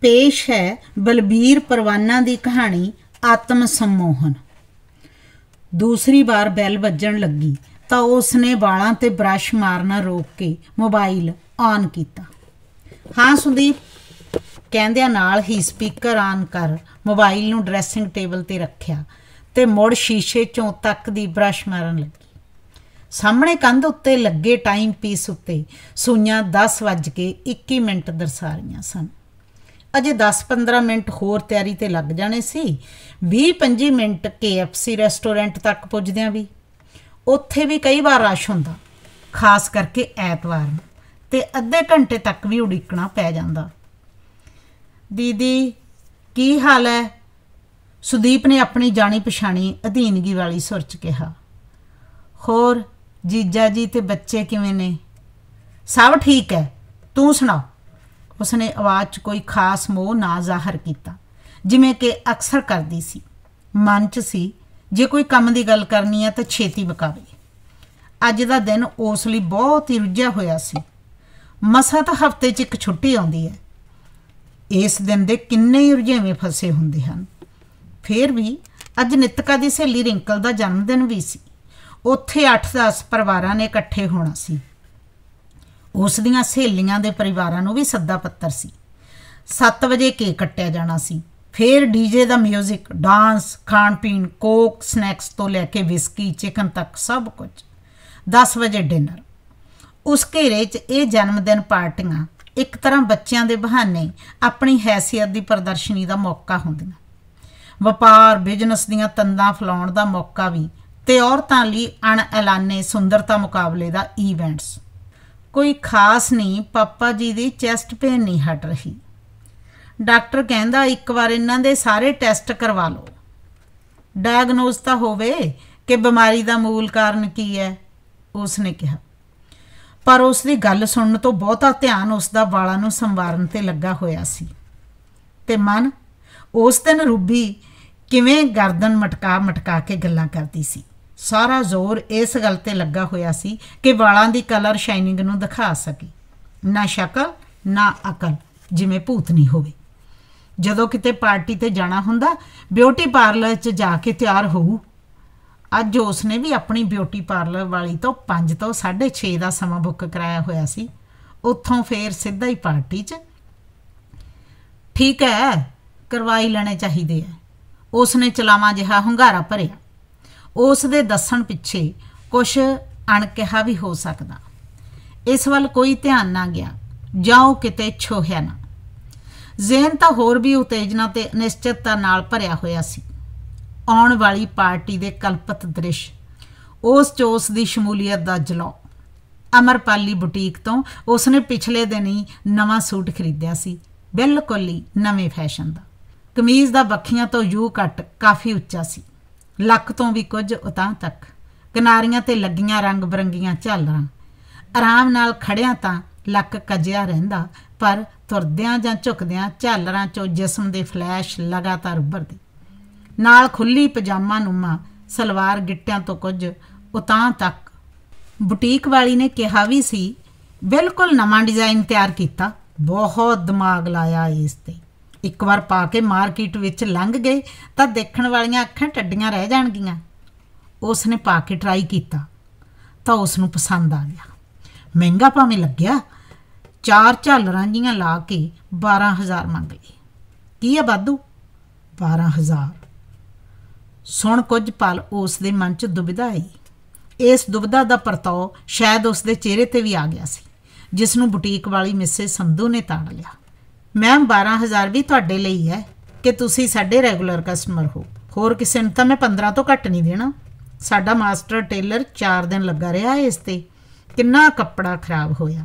ਪੇਸ਼ ਹੈ ਬਲਬੀਰ ਪਰਵਾਨਾ ਦੀ ਕਹਾਣੀ ਆਤਮ ਸੰਮੋਹਨ ਦੂਸਰੀ ਵਾਰ ਬੈਲ ਵੱਜਣ ਲੱਗੀ ਤਾਂ ਉਸ ਨੇ ਵਾਲਾਂ ਤੇ ਬ੍ਰਸ਼ ਮਾਰਨਾ ਰੋਕ ਕੇ ਮੋਬਾਈਲ ਆਨ ਕੀਤਾ ਹਾਂ ਸੁਦੀਪ ਕਹਿੰਦਿਆਂ ਨਾਲ ਹੀ ਸਪੀਕਰ ਆਨ ਕਰ ਮੋਬਾਈਲ ਨੂੰ ਡਰੈਸਿੰਗ ਟੇਬਲ ਤੇ ਰੱਖਿਆ ਤੇ ਮੁੜ ਸ਼ੀਸ਼ੇ ਚੋਂ ਤੱਕ ਦੀ ਬ੍ਰਸ਼ ਮਾਰਨ ਲੱਗੀ ਸਾਹਮਣੇ ਕੰਧ ਉੱਤੇ ਲੱਗੇ ਟਾਈਮ ਪੀਸ ਉੱਤੇ ਸੂਈਆਂ 10 ਵਜੇ 21 ਮਿੰਟ ਦਰਸਾ ਰਹੀਆਂ ਸਨ ਅਜੇ 10-15 ਮਿੰਟ ਹੋਰ ਤਿਆਰੀ ਤੇ ਲੱਗ ਜਾਣੇ ਸੀ 20-25 ਮਿੰਟ KFC ਰੈਸਟੋਰੈਂਟ ਤੱਕ ਪੁੱਜਦਿਆਂ ਵੀ ਉੱਥੇ ਵੀ ਕਈ ਵਾਰ ਰਸ਼ ਹੁੰਦਾ ਖਾਸ ਕਰਕੇ ਐਤਵਾਰ ਨੂੰ ਤੇ ਅੱਧੇ ਘੰਟੇ ਤੱਕ ਵੀ ਉਡੀਕਣਾ ਪੈ ਜਾਂਦਾ ਦੀਦੀ ਕੀ ਹਾਲ ਹੈ ਸੁਦੀਪ ਨੇ ਆਪਣੀ ਜਾਣੀ ਪਛਾਣੀ ਅਧੀਨਗੀ ਵਾਲੀ ਸੁਰ ਚ ਕਿਹਾ ਹੋਰ ਜੀਜਾ ਜੀ ਤੇ ਬੱਚੇ ਕਿਵੇਂ ਨੇ ਸਭ ਠੀਕ ਹੈ ਤੂੰ ਸੁਣਾ ਉਸਨੇ ਆਵਾਜ਼ 'ਚ ਕੋਈ ਖਾਸ ਮੋਹ ਨਾ ਜ਼ਾਹਰ ਕੀਤਾ ਜਿਵੇਂ ਕਿ ਅਕਸਰ ਕਰਦੀ ਸੀ ਮਨ 'ਚ ਸੀ ਜੇ ਕੋਈ ਕੰਮ ਦੀ ਗੱਲ ਕਰਨੀ ਹੈ ਤਾਂ ਛੇਤੀ ਬਕਾਵੇ ਅੱਜ ਦਾ ਦਿਨ ਉਸ ਲਈ ਬਹੁਤ ਹੀ ਰੁੱਝਿਆ ਹੋਇਆ ਸੀ ਮਸਾ ਤਾਂ ਹਫ਼ਤੇ 'ਚ ਇੱਕ ਛੁੱਟੀ ਆਉਂਦੀ ਹੈ ਇਸ ਦਿਨ ਦੇ ਕਿੰਨੇ ਹੀ ਰੁਝੇਵੇਂ ਫਸੇ ਹੁੰਦੇ ਹਨ ਫੇਰ ਵੀ ਅੱਜ ਨਿਤਕਾ ਦੀ ਸਹੇਲੀ ਰਿੰਕਲ ਦਾ ਜਨਮ ਦਿਨ ਵੀ ਸੀ ਉੱਥੇ 8-10 ਪਰਿਵਾਰਾਂ ਨੇ ਇਕੱਠੇ ਹੋਣਾ ਸੀ ਉਸ ਦੀਆਂ ਸਹੇਲੀਆਂ ਦੇ ਪਰਿਵਾਰਾਂ ਨੂੰ ਵੀ ਸੱਦਾ ਪੱਤਰ ਸੀ 7 ਵਜੇ ਕੇਕ ਕੱਟਿਆ ਜਾਣਾ ਸੀ ਫਿਰ ਡੀਜੇ ਦਾ 뮤직 ਡਾਂਸ ਖਾਣ ਪੀਣ ਕੋਕ ਸਨੈਕਸ ਤੋਂ ਲੈ ਕੇ ਵਿਸਕੀ ਚਿਕਨ ਤੱਕ ਸਭ ਕੁਝ 10 ਵਜੇ ਡਿਨਰ ਉਸ ਘੇਰੇ 'ਚ ਇਹ ਜਨਮ ਦਿਨ ਪਾਰਟੀਆਂ ਇੱਕ ਤਰ੍ਹਾਂ ਬੱਚਿਆਂ ਦੇ ਬਹਾਨੇ ਆਪਣੀ ਹੈਸੀਅਤ ਦੀ ਪ੍ਰਦਰਸ਼ਨੀ ਦਾ ਮੌਕਾ ਹੁੰਦੀਆਂ ਵਪਾਰ ਬਿਜ਼ਨਸ ਦੀਆਂ ਤੰਦਾਂ ਫਲਾਉਣ ਦਾ ਮੌਕਾ ਵੀ ਤੇ ਔਰਤਾਂ ਲਈ ਅਣ ਐਲਾਨੇ ਸੁੰਦਰਤਾ ਮੁਕਾਬਲੇ ਦਾ ਈਵੈਂਟਸ ਕੋਈ ਖਾਸ ਨਹੀਂ ਪਾਪਾ ਜੀ ਦੀ ਚੈਸਟ ਪੇਨ ਨਹੀਂ ਹਟ ਰਹੀ ਡਾਕਟਰ ਕਹਿੰਦਾ ਇੱਕ ਵਾਰ ਇਹਨਾਂ ਦੇ ਸਾਰੇ ਟੈਸਟ ਕਰਵਾ ਲਓ ਡਾਇਗਨੋਸ ਤਾਂ ਹੋਵੇ ਕਿ ਬਿਮਾਰੀ ਦਾ ਮੂਲ ਕਾਰਨ ਕੀ ਹੈ ਉਸ ਨੇ ਕਿਹਾ ਪਰ ਉਸ ਦੀ ਗੱਲ ਸੁਣਨ ਤੋਂ ਬਹੁਤਾ ਧਿਆਨ ਉਸ ਦਾ ਵਾਲਾਂ ਨੂੰ ਸੰਵਾਰਨ ਤੇ ਲੱਗਾ ਹੋਇਆ ਸੀ ਤੇ ਮਨ ਉਸ ਦਿਨ ਰੂਬੀ ਕਿਵੇਂ ਗਰਦਨ ਮਟਕਾ ਮਟਕਾ ਕੇ ਗੱਲਾਂ ਕਰਦੀ ਸੀ ਸਾਰਾ ਜ਼ੋਰ ਇਸ ਗੱਲ ਤੇ ਲੱਗਾ ਹੋਇਆ ਸੀ ਕਿ ਵਾਲਾਂ ਦੀ ਕਲਰ ਸ਼ਾਈਨਿੰਗ ਨੂੰ ਦਿਖਾ ਸਕੇ ਨਾ ਸ਼ਕਲ ਨਾ ਅਕਲ ਜਿਵੇਂ ਭੂਤ ਨਹੀਂ ਹੋਵੇ ਜਦੋਂ ਕਿਤੇ ਪਾਰਟੀ ਤੇ ਜਾਣਾ ਹੁੰਦਾ ਬਿਊਟੀ ਪਾਰਲਰ 'ਚ ਜਾ ਕੇ ਤਿਆਰ ਹੋਊ ਅੱਜ ਉਸਨੇ ਵੀ ਆਪਣੀ ਬਿਊਟੀ ਪਾਰਲਰ ਵਾਲੀ ਤੋਂ 5 ਤੋਂ 6:30 ਦਾ ਸਮਾਂ ਬੁੱਕ ਕਰਾਇਆ ਹੋਇਆ ਸੀ ਉੱਥੋਂ ਫੇਰ ਸਿੱਧਾ ਹੀ ਪਾਰਟੀ 'ਚ ਠੀਕ ਹੈ ਕਰਵਾਈ ਲੈਣੇ ਚਾਹੀਦੇ ਆ ਉਸਨੇ ਚਲਾਵਾ ਜਿਹਾ ਹੰਗਾਰਾ ਭਰਿਆ ਉਸ ਦੇ ਦੱਸਣ ਪਿੱਛੇ ਕੁਝ ਅਣਕਿਹਾ ਵੀ ਹੋ ਸਕਦਾ ਇਸ ਵੱਲ ਕੋਈ ਧਿਆਨ ਨਾ ਗਿਆ ਜਾਂ ਉਹ ਕਿਤੇ ਛੋਹਿਆ ਨਾ ਜ਼ਿਹਨ ਤਾਂ ਹੋਰ ਵੀ ਉਤੇਜਨਾ ਤੇ ਅਨਿਸ਼ਚਿਤਤਾ ਨਾਲ ਭਰਿਆ ਹੋਇਆ ਸੀ ਆਉਣ ਵਾਲੀ ਪਾਰਟੀ ਦੇ ਕਲਪਤ ਦ੍ਰਿਸ਼ ਉਸ ਚੋਸ ਦੀ ਸ਼ਮੂਲੀਅਤ ਦਾ ਜਲੋ ਅਮਰਪਾਲੀ ਬੁਟੀਕ ਤੋਂ ਉਸਨੇ ਪਿਛਲੇ ਦਿਨ ਹੀ ਨਵਾਂ ਸੂਟ ਖਰੀਦਿਆ ਸੀ ਬਿਲਕੁਲ ਹੀ ਨਵੇਂ ਫੈਸ਼ਨ ਦਾ ਕਮੀਜ਼ ਦਾ ਬੱਖੀਆਂ ਤੋਂ ਯੂ ਕੱਟ ਕਾਫੀ ਉੱਚਾ ਸੀ ਲੱਕ ਤੋਂ ਵੀ ਕੁਝ ਉਤਾਂ ਤੱਕ ਕਿਨਾਰੀਆਂ ਤੇ ਲੱਗੀਆਂ ਰੰਗ ਬਰੰਗੀਆਂ ਝਾਲਰਾਂ ਆਰਾਮ ਨਾਲ ਖੜਿਆ ਤਾਂ ਲੱਕ ਕੱਜਿਆ ਰਹਿੰਦਾ ਪਰ ਤੁਰਦਿਆਂ ਜਾਂ ਝੁਕਦਿਆਂ ਝਾਲਰਾਂ 'ਚੋਂ ਜਿਸਮ ਦੇ ਫਲੈਸ਼ ਲਗਾਤਾਰ ਉੱਭਰਦੇ ਨਾਲ ਖੁੱਲੀ ਪਜਾਮਾ ਨੂਮਾ ਸਲਵਾਰ ਗਿੱਟਿਆਂ ਤੋਂ ਕੁਝ ਉਤਾਂ ਤੱਕ ਬੁਟੀਕ ਵਾਲੀ ਨੇ ਕਿਹਾ ਵੀ ਸੀ ਬਿਲਕੁਲ ਨਵਾਂ ਡਿਜ਼ਾਈਨ ਤਿਆਰ ਕੀਤਾ ਬਹੁਤ ਦਿਮਾਗ ਲਾਇਆ ਇਸ ਤੇ ਇੱਕ ਵਾਰ ਪਾ ਕੇ ਮਾਰਕੀਟ ਵਿੱਚ ਲੰਘ ਗਏ ਤਾਂ ਦੇਖਣ ਵਾਲੀਆਂ ਅੱਖਾਂ ਟੱਡੀਆਂ ਰਹਿ ਜਾਣਗੀਆਂ ਉਸ ਨੇ ਪਾ ਕੇ ਟਰਾਈ ਕੀਤਾ ਤਾਂ ਉਸ ਨੂੰ ਪਸੰਦ ਆ ਗਿਆ ਮਹਿੰਗਾ ਭਾਵੇਂ ਲੱਗਿਆ ਚਾਰ ਝਾਲਰਾਂ ਜੀਆਂ ਲਾ ਕੇ 12000 ਮੰਗ ਲਈ ਕੀ ਆ ਬਾਦੂ 12000 ਸੁਣ ਕੁਝ ਪਲ ਉਸ ਦੇ ਮਨ 'ਚ ਦੁਬਿਧਾ ਆਈ ਇਸ ਦੁਬਿਧਾ ਦਾ ਪਰਤਾਉ ਸ਼ਾਇਦ ਉਸ ਦੇ ਚਿਹਰੇ ਤੇ ਵੀ ਆ ਗਿਆ ਸੀ ਜਿਸ ਨੂੰ ਬੁਟੀਕ ਵਾਲੀ ਮਿਸੇ ਸੰਧੂ ਨੇ ਤਾੜ ਲਿਆ ਮੈਮ 12000 ਵੀ ਤੁਹਾਡੇ ਲਈ ਹੈ ਕਿ ਤੁਸੀਂ ਸਾਡੇ ਰੈਗੂਲਰ ਕਸਟਮਰ ਹੋ ਹੋਰ ਕਿਸੇ ਨੂੰ ਤਾਂ ਮੈਂ 15 ਤੋਂ ਘੱਟ ਨਹੀਂ ਦੇਣਾ ਸਾਡਾ ਮਾਸਟਰ ਟੇਲਰ 4 ਦਿਨ ਲੱਗਾ ਰਿਹਾ ਇਸ ਤੇ ਕਿੰਨਾ ਕੱਪੜਾ ਖਰਾਬ ਹੋਇਆ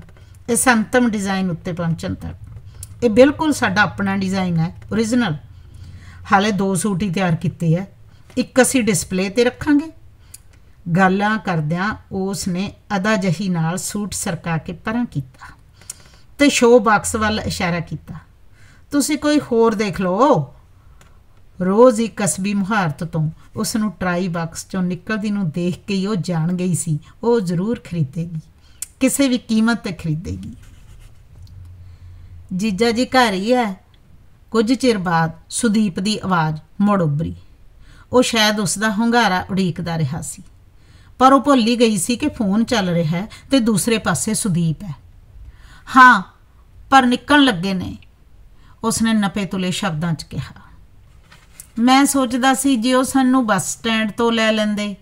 ਇਸ ਅੰਤਮ ਡਿਜ਼ਾਈਨ ਉੱਤੇ ਪਹੁੰਚਣ ਤੱਕ ਇਹ ਬਿਲਕੁਲ ਸਾਡਾ ਆਪਣਾ ਡਿਜ਼ਾਈਨ ਹੈ origignal ਹਾਲੇ ਦੋ ਸੂਟ ਹੀ ਤਿਆਰ ਕੀਤੇ ਆ ਇੱਕ ਅਸੀਂ ਡਿਸਪਲੇ ਤੇ ਰੱਖਾਂਗੇ ਗੱਲਾਂ ਕਰਦਿਆਂ ਉਸ ਨੇ ਅਦਾ ਜਹੀ ਨਾਲ ਸੂਟ ਸਰਕਾ ਕੇ ਪਰਾਂ ਕੀਤਾ ਤੇ ਸ਼ੋ ਬਾਕਸ ਵੱਲ ਇਸ਼ਾਰਾ ਕੀਤਾ ਤੁਸੀਂ ਕੋਈ ਹੋਰ ਦੇਖ ਲਓ ਰੋਜ਼ ਹੀ ਕਸਬੀ ਮੁਹਾਰਤ ਤੋਂ ਉਸ ਨੂੰ ਟਰਾਈ ਬਾਕਸ ਚੋਂ ਨਿਕਲਦੀ ਨੂੰ ਦੇਖ ਕੇ ਹੀ ਉਹ ਜਾਣ ਗਈ ਸੀ ਉਹ ਜ਼ਰੂਰ ਖਰੀਦੇਗੀ ਕਿਸੇ ਵੀ ਕੀਮਤ ਤੇ ਖਰੀਦੇਗੀ ਜੀਜਾ ਜੀ ਘਰ ਹੀ ਹੈ ਕੁਝ ਚਿਰ ਬਾਅਦ ਸੁਦੀਪ ਦੀ ਆਵਾਜ਼ ਮੁੜ ਉੱਭਰੀ ਉਹ ਸ਼ਾਇਦ ਉਸ ਦਾ ਹੰਗਾਰਾ ਉਡੀਕਦਾ ਰਿਹਾ ਸੀ ਪਰ ਉਹ ਭੁੱਲ ਹੀ ਗਈ ਸੀ ਕਿ ਫੋਨ ਚੱਲ ਰਿਹਾ ਹੈ ਤੇ ਦੂਸਰੇ ਪਾਸੇ ਸੁਦੀਪ ਹੈ ਹਾਂ ਪਰ ਨਿਕਲਣ ਲੱਗੇ ਨੇ ਉਸਨੇ ਨਪੇ ਤੁਲੇ ਸ਼ਬਦਾਂ 'ਚ ਕਿਹਾ ਮੈਂ ਸੋਚਦਾ ਸੀ ਜੇ ਉਹ ਸਾਨੂੰ ਬੱਸ ਸਟੈਂਡ ਤੋਂ ਲੈ ਲੈਂਦੇ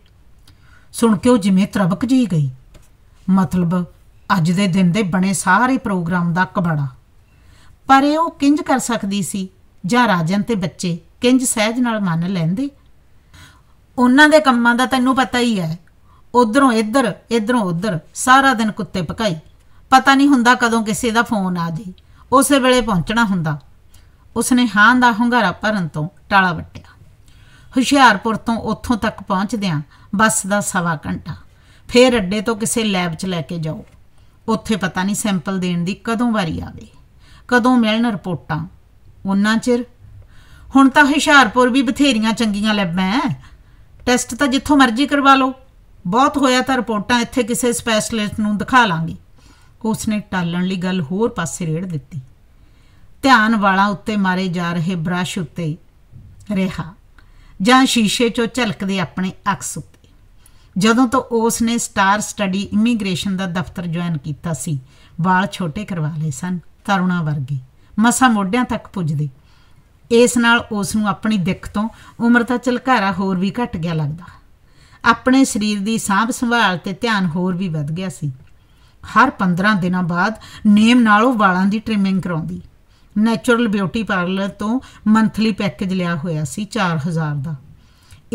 ਸੁਣ ਕੇ ਉਹ ਜਿਵੇਂ ਤਰਬਕ ਜੀ ਗਈ ਮਤਲਬ ਅੱਜ ਦੇ ਦਿਨ ਦੇ ਬਣੇ ਸਾਰੇ ਪ੍ਰੋਗਰਾਮ ਦਾ ਕਬੜਾ ਪਰ ਇਹ ਉਹ ਕਿੰਜ ਕਰ ਸਕਦੀ ਸੀ ਜਾਂ ਰਾਜਨ ਤੇ ਬੱਚੇ ਕਿੰਜ ਸਹਿਜ ਨਾਲ ਮੰਨ ਲੈਂਦੇ ਉਹਨਾਂ ਦੇ ਕੰਮਾਂ ਦਾ ਤੈਨੂੰ ਪਤਾ ਹੀ ਹੈ ਉਧਰੋਂ ਇੱਧਰ ਇੱਧਰੋਂ ਉਧਰ ਸਾਰਾ ਦਿਨ ਕੁੱਤੇ ਭਕਾਈ ਪਤਾ ਨਹੀਂ ਹੁੰਦਾ ਕਦੋਂ ਕਿਸੇ ਦਾ ਫੋਨ ਆ ਜੇ ਉਸੇ ਵੇਲੇ ਪਹੁੰਚਣਾ ਹੁੰਦਾ ਉਸਨੇ ਹਾਂ ਦਾ ਹੰਗਾਰਾ ਭਰਨ ਤੋਂ ਟਾਲਾ ਵੱਟਿਆ ਹੁਸ਼ਿਆਰਪੁਰ ਤੋਂ ਉੱਥੋਂ ਤੱਕ ਪਹੁੰਚਦਿਆਂ ਬੱਸ ਦਾ ਸਵਾ ਘੰਟਾ ਫੇਰ ਅੱਡੇ ਤੋਂ ਕਿਸੇ ਲੈਬ 'ਚ ਲੈ ਕੇ ਜਾਓ ਉੱਥੇ ਪਤਾ ਨਹੀਂ ਸੈਂਪਲ ਦੇਣ ਦੀ ਕਦੋਂ ਵਾਰੀ ਆਵੇ ਕਦੋਂ ਮਿਲਣ ਰਿਪੋਰਟਾਂ ਉਹਨਾਂ ਚਿਰ ਹੁਣ ਤਾਂ ਹੁਸ਼ਿਆਰਪੁਰ ਵੀ ਬਥੇਰੀਆਂ ਚੰਗੀਆਂ ਲੈਬਾਂ ਟੈਸਟ ਤਾਂ ਜਿੱਥੋਂ ਮਰਜ਼ੀ ਕਰਵਾ ਲਓ ਬਹੁਤ ਹੋਇਆ ਤਾਂ ਰਿਪੋਰਟਾਂ ਇੱਥੇ ਕਿਸੇ ਸਪੈਸ਼ਲਿਸਟ ਨੂੰ ਦਿਖਾ ਲਾਂਗੇ ਉਸ ਨੇ ਟਾਲਣ ਲਈ ਗੱਲ ਹੋਰ ਪਾਸੇ ਰੇੜ ਦਿੱਤੀ ਧਿਆਨ ਵਾਲਾ ਉੱਤੇ ਮਾਰੇ ਜਾ ਰਹੇ ਬ੍ਰਸ਼ ਉੱਤੇ ਰਿਹਾ ਜਾਂ ਸ਼ੀਸ਼ੇ 'ਚੋਂ ਝਲਕਦੇ ਆਪਣੇ ਅਕਸ ਉੱਤੇ ਜਦੋਂ ਤੋਂ ਉਸ ਨੇ ਸਟਾਰ ਸਟੱਡੀ ਇਮੀਗ੍ਰੇਸ਼ਨ ਦਾ ਦਫ਼ਤਰ ਜੁਆਇਨ ਕੀਤਾ ਸੀ ਵਾਲ ਛੋਟੇ ਕਰਵਾ ਲਏ ਸਨ ਤਰੁਣਾ ਵਰਗੇ ਮਸਾ ਮੋਢਿਆਂ ਤੱਕ ਪੁੱਜਦੇ ਇਸ ਨਾਲ ਉਸ ਨੂੰ ਆਪਣੀ ਦਿੱਖ ਤੋਂ ਉਮਰ ਦਾ ਝਲਕਾਰਾ ਹੋਰ ਵੀ ਘਟ ਗਿਆ ਲੱਗਦਾ ਆਪਣੇ ਸਰੀਰ ਦੀ ਸਾਂਭ ਸੰਭਾਲ ਤੇ ਧਿਆਨ ਹੋਰ ਵੀ ਵੱਧ ਗਿਆ ਸੀ ਹਰ 15 ਦਿਨਾਂ ਬਾਅਦ ਨੇਮ ਨਾਲ ਉਹ ਵਾਲਾਂ ਦੀ ਟ੍ਰਿਮਿੰਗ ਕਰਾਉਂਦੀ ਨੇਚਰਲ ਬਿਊਟੀ ਪਾਰਲਰ ਤੋਂ ਮੰਥਲੀ ਪੈਕੇਜ ਲਿਆ ਹੋਇਆ ਸੀ 4000 ਦਾ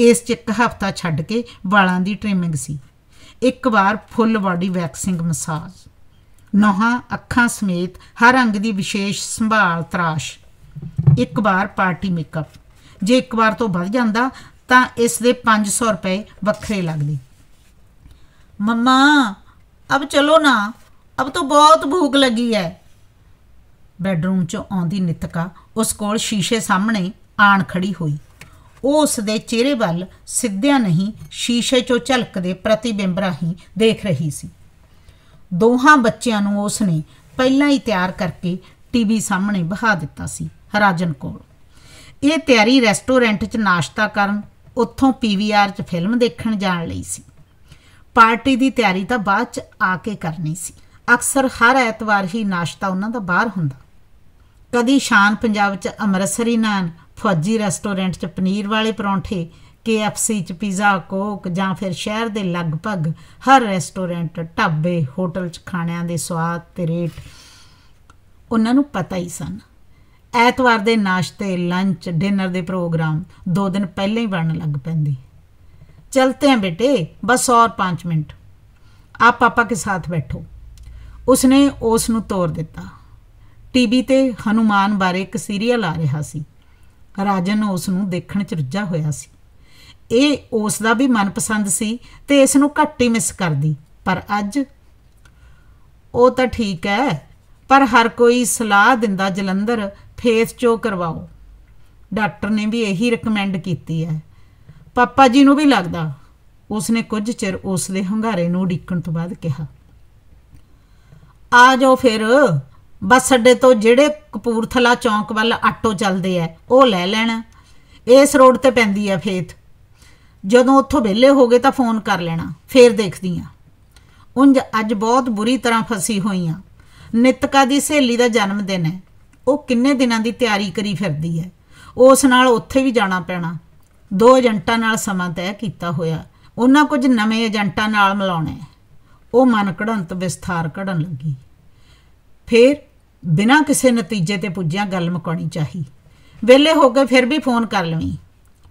ਇਸ ਚ ਇੱਕ ਹਫਤਾ ਛੱਡ ਕੇ ਵਾਲਾਂ ਦੀ ਟ੍ਰਿਮਿੰਗ ਸੀ ਇੱਕ ਵਾਰ ਫੁੱਲ ਬਾਡੀ ਵੈਕਸਿੰਗ ਮਸਾਜ ਨਹਾਂ ਅੱਖਾਂ ਸਮੇਤ ਹਰ ਅੰਗ ਦੀ ਵਿਸ਼ੇਸ਼ ਸੰਭਾਲ ਤਰਾਸ਼ ਇੱਕ ਵਾਰ ਪਾਰਟੀ ਮੇਕਅਪ ਜੇ ਇੱਕ ਵਾਰ ਤੋਂ ਵੱਧ ਜਾਂਦਾ ਤਾਂ ਇਸ ਦੇ 500 ਰੁਪਏ ਵੱਖਰੇ ਲੱਗਦੇ ਮੰਮਾ ਅਬ ਚਲੋ ਨਾ ਅਬ ਤਾਂ ਬਹੁਤ ਭੂਖ ਲੱਗੀ ਹੈ ਬੈੱਡਰੂਮ 'ਚੋਂ ਆਉਂਦੀ ਨਿਤਕਾ ਉਸ ਕੋਲ ਸ਼ੀਸ਼ੇ ਸਾਹਮਣੇ ਆਣ ਖੜੀ ਹੋਈ ਉਹ ਉਸ ਦੇ ਚਿਹਰੇ ਵੱਲ ਸਿੱਧਿਆਂ ਨਹੀਂ ਸ਼ੀਸ਼ੇ 'ਚੋਂ ਝਲਕਦੇ ਪ੍ਰਤੀਬਿੰਬ ਰਾਹੀਂ ਦੇਖ ਰਹੀ ਸੀ ਦੋਹਾਂ ਬੱਚਿਆਂ ਨੂੰ ਉਸ ਨੇ ਪਹਿਲਾਂ ਹੀ ਤਿਆਰ ਕਰਕੇ ਟੀਵੀ ਸਾਹਮਣੇ ਬਹਾ ਦਿੱਤਾ ਸੀ ਹਰਾਜਨ ਕੋਲ ਇਹ ਤਿਆਰੀ ਰੈਸਟੋਰੈਂਟ 'ਚ ਨਾਸ਼ਤਾ ਕਰਨ ਉੱਥੋਂ ਪੀਵੀਆਰ 'ਚ ਫਿਲਮ ਦੇਖਣ ਜਾਣ ਲਈ ਸੀ ਪਾਰਟੀ ਦੀ ਤਿਆਰੀ ਤਾਂ ਬਾਅਦ ਚ ਆ ਕੇ ਕਰਨੀ ਸੀ ਅਕਸਰ ਹਰ ਐਤਵਾਰ ਹੀ ਨਾਸ਼ਤਾ ਉਹਨਾਂ ਦਾ ਬਾਹਰ ਹੁੰਦਾ ਕਦੀ ਸ਼ਾਨ ਪੰਜਾਬ ਚ ਅੰਮ੍ਰਿਤਸਰੀ ਨਾਨ ਫੌਜੀ ਰੈਸਟੋਰੈਂਟ ਚ ਪਨੀਰ ਵਾਲੇ ਪਰੌਂਠੇ KFC ਚ ਪੀਜ਼ਾ ਕੋਕ ਜਾਂ ਫਿਰ ਸ਼ਹਿਰ ਦੇ ਲਗਭਗ ਹਰ ਰੈਸਟੋਰੈਂਟ ਟੱਬੇ ਹੋਟਲ ਚ ਖਾਣਿਆਂ ਦੇ ਸਵਾਦ ਤੇ ਰੇਟ ਉਹਨਾਂ ਨੂੰ ਪਤਾ ਹੀ ਸਨ ਐਤਵਾਰ ਦੇ ਨਾਸ਼ਤੇ ਲੰਚ ਡਿਨਰ ਦੇ ਪ੍ਰੋਗਰਾਮ ਦੋ ਦਿਨ ਪਹਿਲਾਂ ਹੀ ਬਣਨ ਲੱਗ ਪੈਂਦੇ ਚਲਤੇ हैं ਬੇਟੇ ਬਸ ਹੋਰ 5 ਮਿੰਟ ਆਪ ਪਾਪਾ ਕੇ ਸਾਥ ਬੈਠੋ ਉਸਨੇ ਉਸ ਨੂੰ ਤੋੜ ਦਿੱਤਾ ਟੀਵੀ ਤੇ ਹਨੂਮਾਨ ਬਾਰੇ ਇੱਕ ਸੀਰੀਅਲ ਆ ਰਿਹਾ ਸੀ ਰਾਜਨ ਉਸ ਨੂੰ ਦੇਖਣ ਚ ਰੁੱਝਾ ਹੋਇਆ ਸੀ ਇਹ ਉਸ ਦਾ ਵੀ ਮਨਪਸੰਦ ਸੀ ਤੇ ਇਸ ਨੂੰ ਘੱਟ ਹੀ ਮਿਸ ਕਰਦੀ ਪਰ ਅੱਜ ਉਹ ਤਾਂ ਠੀਕ ਹੈ ਪਰ ਹਰ ਕੋਈ ਸਲਾਹ ਦਿੰਦਾ ਜਲੰਧਰ ਫੇਸ ਚੋ ਕਰਵਾਓ ਡਾਕਟਰ ਨੇ ਵੀ ਇਹੀ ਰეკਮੈਂਡ ਕੀਤੀ ਹੈ ਪਾਪਾ ਜੀ ਨੂੰ ਵੀ ਲੱਗਦਾ ਉਸਨੇ ਕੁਝ ਚਿਰ ਉਸ ਦੇ ਹੰਗਾਰੇ ਨੂੰ ਡਿੱਕਣ ਤੋਂ ਬਾਅਦ ਕਿਹਾ ਆ ਜਾਓ ਫਿਰ ਬੱਸ ਅੱਡੇ ਤੋਂ ਜਿਹੜੇ ਕਪੂਰਥਲਾ ਚੌਂਕ ਵੱਲ ਆਟੋ ਚੱਲਦੇ ਐ ਉਹ ਲੈ ਲੈਣਾ ਇਸ ਰੋਡ ਤੇ ਪੈਂਦੀ ਐ ਫੇਤ ਜਦੋਂ ਉੱਥੋਂ ਵਿਹਲੇ ਹੋਗੇ ਤਾਂ ਫੋਨ ਕਰ ਲੈਣਾ ਫੇਰ ਦੇਖਦੀ ਆ ਉੰਜ ਅੱਜ ਬਹੁਤ ਬੁਰੀ ਤਰ੍ਹਾਂ ਫਸੀ ਹੋਈ ਆ ਨਿਤਕਾ ਦੀ ਸਹੇਲੀ ਦਾ ਜਨਮ ਦਿਨ ਐ ਉਹ ਕਿੰਨੇ ਦਿਨਾਂ ਦੀ ਤਿਆਰੀ ਕਰੀ ਫਿਰਦੀ ਐ ਉਸ ਨਾਲ ਉੱਥੇ ਵੀ ਜਾਣਾ ਪੈਣਾ ਦੋ ਏਜੰਟਾਂ ਨਾਲ ਸਮਾਂ ਤੈਅ ਕੀਤਾ ਹੋਇਆ ਉਹਨਾਂ ਕੁਝ ਨਵੇਂ ਏਜੰਟਾਂ ਨਾਲ ਮਿਲਾਉਣਾ ਉਹ ਮਨ ਕਢੰਤ ਵਿਸਥਾਰ ਕਢਣ ਲੱਗੀ ਫਿਰ ਬਿਨਾਂ ਕਿਸੇ ਨਤੀਜੇ ਤੇ ਪੁੱਜਿਆ ਗੱਲ ਮਕਾਉਣੀ ਚਾਹੀ ਵੇਲੇ ਹੋ ਕੇ ਫਿਰ ਵੀ ਫੋਨ ਕਰ ਲਵੀ